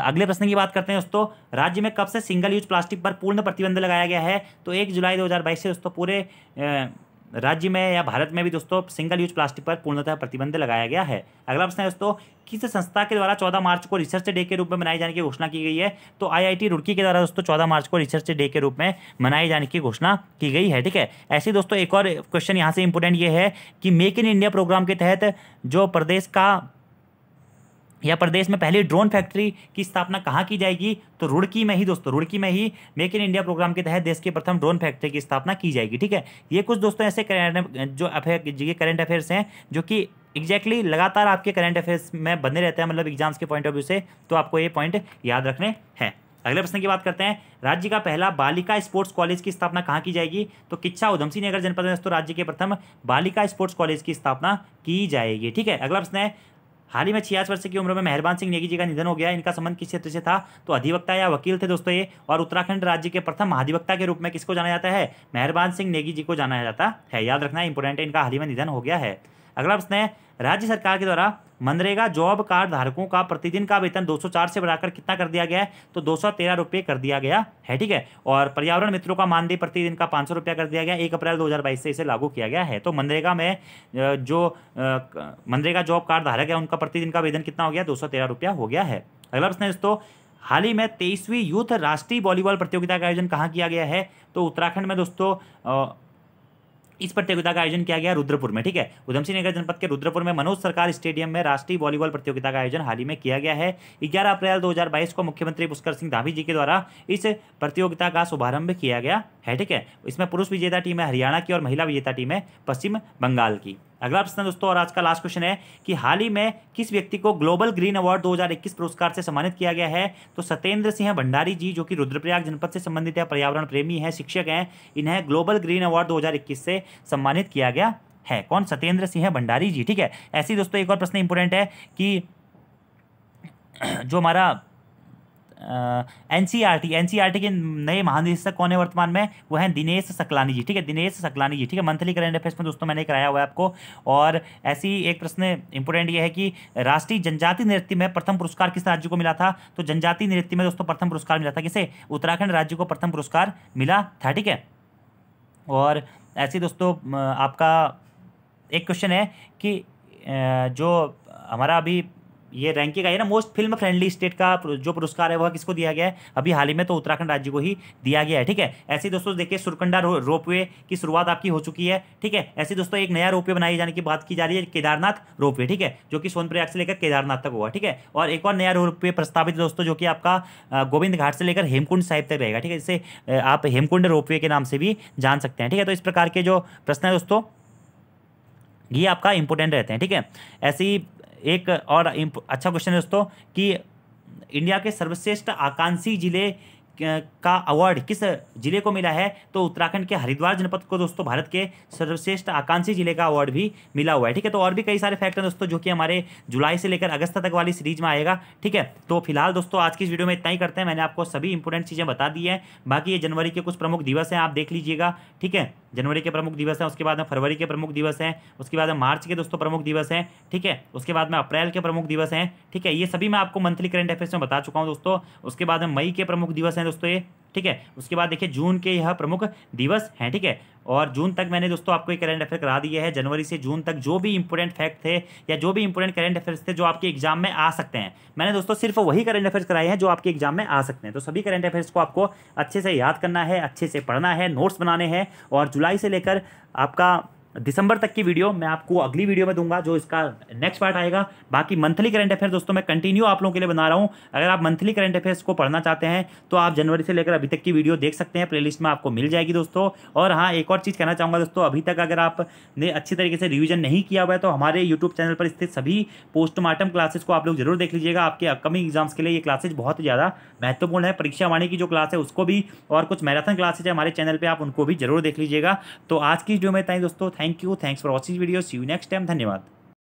अगले प्रश्न की बात करते हैं दोस्तों राज्य में कब से सिंगल यूज प्लास्टिक पर पूर्ण प्रतिबंध लगाया गया है तो एक जुलाई 2022 से दोस्तों पूरे राज्य में या भारत में भी दोस्तों सिंगल यूज प्लास्टिक पर पूर्णतः प्रतिबंध लगाया गया है अगला प्रश्न है दोस्तों किस संस्था के द्वारा 14 मार्च को रिसर्च डे के रूप में मनाए जाने की घोषणा की गई है तो आईआईटी रुड़की के द्वारा दोस्तों 14 मार्च को रिसर्च डे के रूप में मनाए जाने की घोषणा की गई है ठीक है ऐसे दोस्तों एक और क्वेश्चन यहाँ से इंपोर्टेंट ये है कि मेक इन इंडिया प्रोग्राम के तहत जो प्रदेश का या प्रदेश में पहली ड्रोन फैक्ट्री की स्थापना कहाँ की जाएगी तो रुड़की में ही दोस्तों रुड़की में ही मेक इन इंडिया प्रोग्राम के तहत देश की प्रथम ड्रोन फैक्ट्री की स्थापना की जाएगी ठीक है ये कुछ दोस्तों ऐसे जो अफेयर ये करेंट अफेयर्स हैं जो कि एग्जैक्टली exactly लगातार आपके करंट अफेयर्स में बने रहते हैं मतलब एग्जाम्स के पॉइंट ऑफ व्यू से तो आपको ये पॉइंट याद रखने हैं अगले प्रश्न की बात करते हैं राज्य का पहला बालिका स्पोर्ट्स कॉलेज की स्थापना कहाँ की जाएगी तो किच्छा उधम सिंह नगर जनपद में दोस्तों राज्य के प्रथम बालिका स्पोर्ट्स कॉलेज की स्थापना की जाएगी ठीक है अगला प्रश्न है हाल ही में छियास वर्ष की उम्र में मेहरबान सिंह नेगी जी का निधन हो गया इनका संबंध किस क्षेत्र से था तो अधिवक्ता या वकील थे दोस्तों ये और उत्तराखंड राज्य के प्रथम महाधिवक्ता के रूप में किसको जाना जाता है मेहरबान सिंह नेगी जी को जाना जाता है याद रखना इंपोर्टेंट है इनका हाल ही में निधन हो गया है अगला प्रश्न है राज्य सरकार के द्वारा मनरेगा जॉब कार्ड धारकों का प्रतिदिन का वेतन 204 से बढ़ाकर कितना कर दिया गया है तो दो सौ कर दिया गया है ठीक है और पर्यावरण मित्रों का मानदेय प्रतिदिन का पाँच रुपया कर दिया गया एक अप्रैल दो से इसे लागू किया गया है तो मनरेगा में जो मनरेगा जॉब कार्ड धारक है उनका प्रतिदिन का वेतन कितना हो गया दो रुपया हो गया है अगला प्रश्न है दोस्तों हाल ही में तेईसवीं यूथ राष्ट्रीय वॉलीबॉल प्रतियोगिता का आयोजन कहाँ किया गया है तो उत्तराखंड में दोस्तों इस प्रतियोगिता का आयोजन किया गया रुद्रपुर में ठीक है उधमसिंह नगर जनपद के रुद्रपुर में मनोज सरकार स्टेडियम में राष्ट्रीय वॉलीबॉल प्रतियोगिता का आयोजन हाल ही में किया गया है 11 अप्रैल 2022 को मुख्यमंत्री पुष्कर सिंह धामी जी के द्वारा इस प्रतियोगिता का शुभारंभ किया गया है ठीक है इसमें पुरुष विजेता टीम है हरियाणा की और महिला विजेता टीम है पश्चिम बंगाल की अगला प्रश्न दोस्तों और आज का लास्ट क्वेश्चन है कि हाल ही में किस व्यक्ति को ग्लोबल ग्रीन अवार्ड 2021 पुरस्कार से सम्मानित किया गया है तो सत्येंद्र सिंह भंडारी जी जो कि रुद्रप्रयाग जनपद से संबंधित है पर्यावरण प्रेमी है शिक्षक हैं इन्हें ग्लोबल ग्रीन अवार्ड दो से सम्मानित किया गया है कौन सत्येंद्र सिंह भंडारी जी ठीक है ऐसे ही दोस्तों एक और प्रश्न इंपॉर्टेंट है कि जो हमारा N C R T N C R T के नए महानिदेशक कौन है वर्तमान में वो हैं दिनेश सकलानी जी ठीक है दिनेश सकलानी जी ठीक है मंथली करंट अफेयर्स में दोस्तों मैंने कराया हुआ है आपको और ऐसी एक प्रश्न इंपोर्टेंट ये है कि राष्ट्रीय जनजाति नृत्य में प्रथम पुरस्कार किस राज्य को मिला था तो जनजाति नृत्य में दोस्तों प्रथम पुरस्कार मिला था किसे उत्तराखंड राज्य को प्रथम पुरस्कार मिला था ठीक है और ऐसे दोस्तों आपका एक क्वेश्चन है कि जो हमारा अभी ये रैंकिंग आई है ना मोस्ट फिल्म फ्रेंडली स्टेट का जो पुरस्कार है वह किसको दिया गया है अभी हाल ही में तो उत्तराखंड राज्य को ही दिया गया है ठीक है ऐसे दोस्तों देखिए सुरकंडा रोप वे की शुरुआत आपकी हो चुकी है ठीक है ऐसे दोस्तों एक नया रोपवे बनाए जाने की बात की जा रही है केदारनाथ रोप वे ठीक है जो कि सोनप्रयाग से लेकर केदारनाथ तक हुआ ठीक है और एक और नया रोपवे प्रस्तावित दोस्तों जो कि आपका गोविंद घाट से लेकर हेमकुंड साहिब तक रहेगा ठीक है जिसे आप हेमकुंड रोप वे के नाम से भी जान सकते हैं ठीक है तो इस प्रकार के जो प्रश्न है दोस्तों ये आपका इंपोर्टेंट रहते हैं ठीक है ऐसे ही एक और अच्छा क्वेश्चन है दोस्तों कि इंडिया के सर्वश्रेष्ठ आकांक्षी जिले का अवार्ड किस जिले को मिला है तो उत्तराखंड के हरिद्वार जनपद को दोस्तों भारत के सर्वश्रेष्ठ आकांक्षी जिले का अवार्ड भी मिला हुआ है ठीक है तो और भी कई सारे फैक्ट हैं दोस्तों जो कि हमारे जुलाई से लेकर अगस्त तक वाली सीरीज में आएगा ठीक है तो फिलहाल दोस्तों आज की इस वीडियो में इतना ही करते हैं मैंने आपको सभी इंपॉर्टेंट चीज़ें बता दी हैं बाकी ये जनवरी के कुछ प्रमुख दिवस हैं आप देख लीजिएगा ठीक है जनवरी के प्रमुख दिवस हैं उसके बाद में फरवरी के प्रमुख दिवस हैं उसके बाद में मार्च के दोस्तों प्रमुख दिवस हैं ठीक है उसके बाद में अप्रैल के प्रमुख दिवस हैं ठीक है ये सभी मैं आपको मंथली करंट अफेयर्स में बता चुका हूँ दोस्तों उसके बाद में मई के प्रमुख दिवस हैं दोस्तों ये ठीक है उसके बाद देखिए जून के यह प्रमुख दिवस हैं ठीक है और जून तक मैंने दोस्तों आपको करंट अफेयर करा दिए हैं जनवरी से जून तक जो भी इंपॉर्टेंट फैक्ट थे या जो भी इंपॉर्टेंट करंट अफेयर्स थे जो आपके एग्जाम में आ सकते हैं मैंने दोस्तों सिर्फ वही करंट अफेयर्स कराए हैं जो आपके एग्जाम में आ सकते हैं तो सभी करंट अफेयर्स को आपको अच्छे से याद करना है अच्छे से पढ़ना है नोट्स बनाने हैं और जुलाई से लेकर आपका दिसंबर तक की वीडियो मैं आपको अगली वीडियो में दूंगा जो इसका नेक्स्ट पार्ट आएगा बाकी मंथली करंट अफेयर दोस्तों मैं कंटिन्यू आप लोगों के लिए बना रहा हूं अगर आप मंथली करंट अफेयर्स को पढ़ना चाहते हैं तो आप जनवरी से लेकर अभी तक की वीडियो देख सकते हैं प्लेलिस्ट में आपको मिल जाएगी दोस्तों और हाँ एक और चीज़ कहना चाहूँगा दोस्तों अभी तक अगर आपने अच्छी तरीके से रिविजन नहीं किया हुआ है तो हमारे यूट्यूब चैनल पर स्थित सभी पोस्टमार्टम क्लासेस को आप लोग जरूर देख लीजिएगा आपके अपकमिंग एग्जाम्स के लिए ये क्लासेज बहुत ज़्यादा महत्वपूर्ण है परीक्षा वाणी की जो क्लास है उसको भी और कुछ मैराथन क्लासेज है हमारे चैनल पर आप उनको भी जरूर देख लीजिएगा तो आज की वीडियो में इतना दोस्तों thank you thanks for watching video see you next time धन्यवाद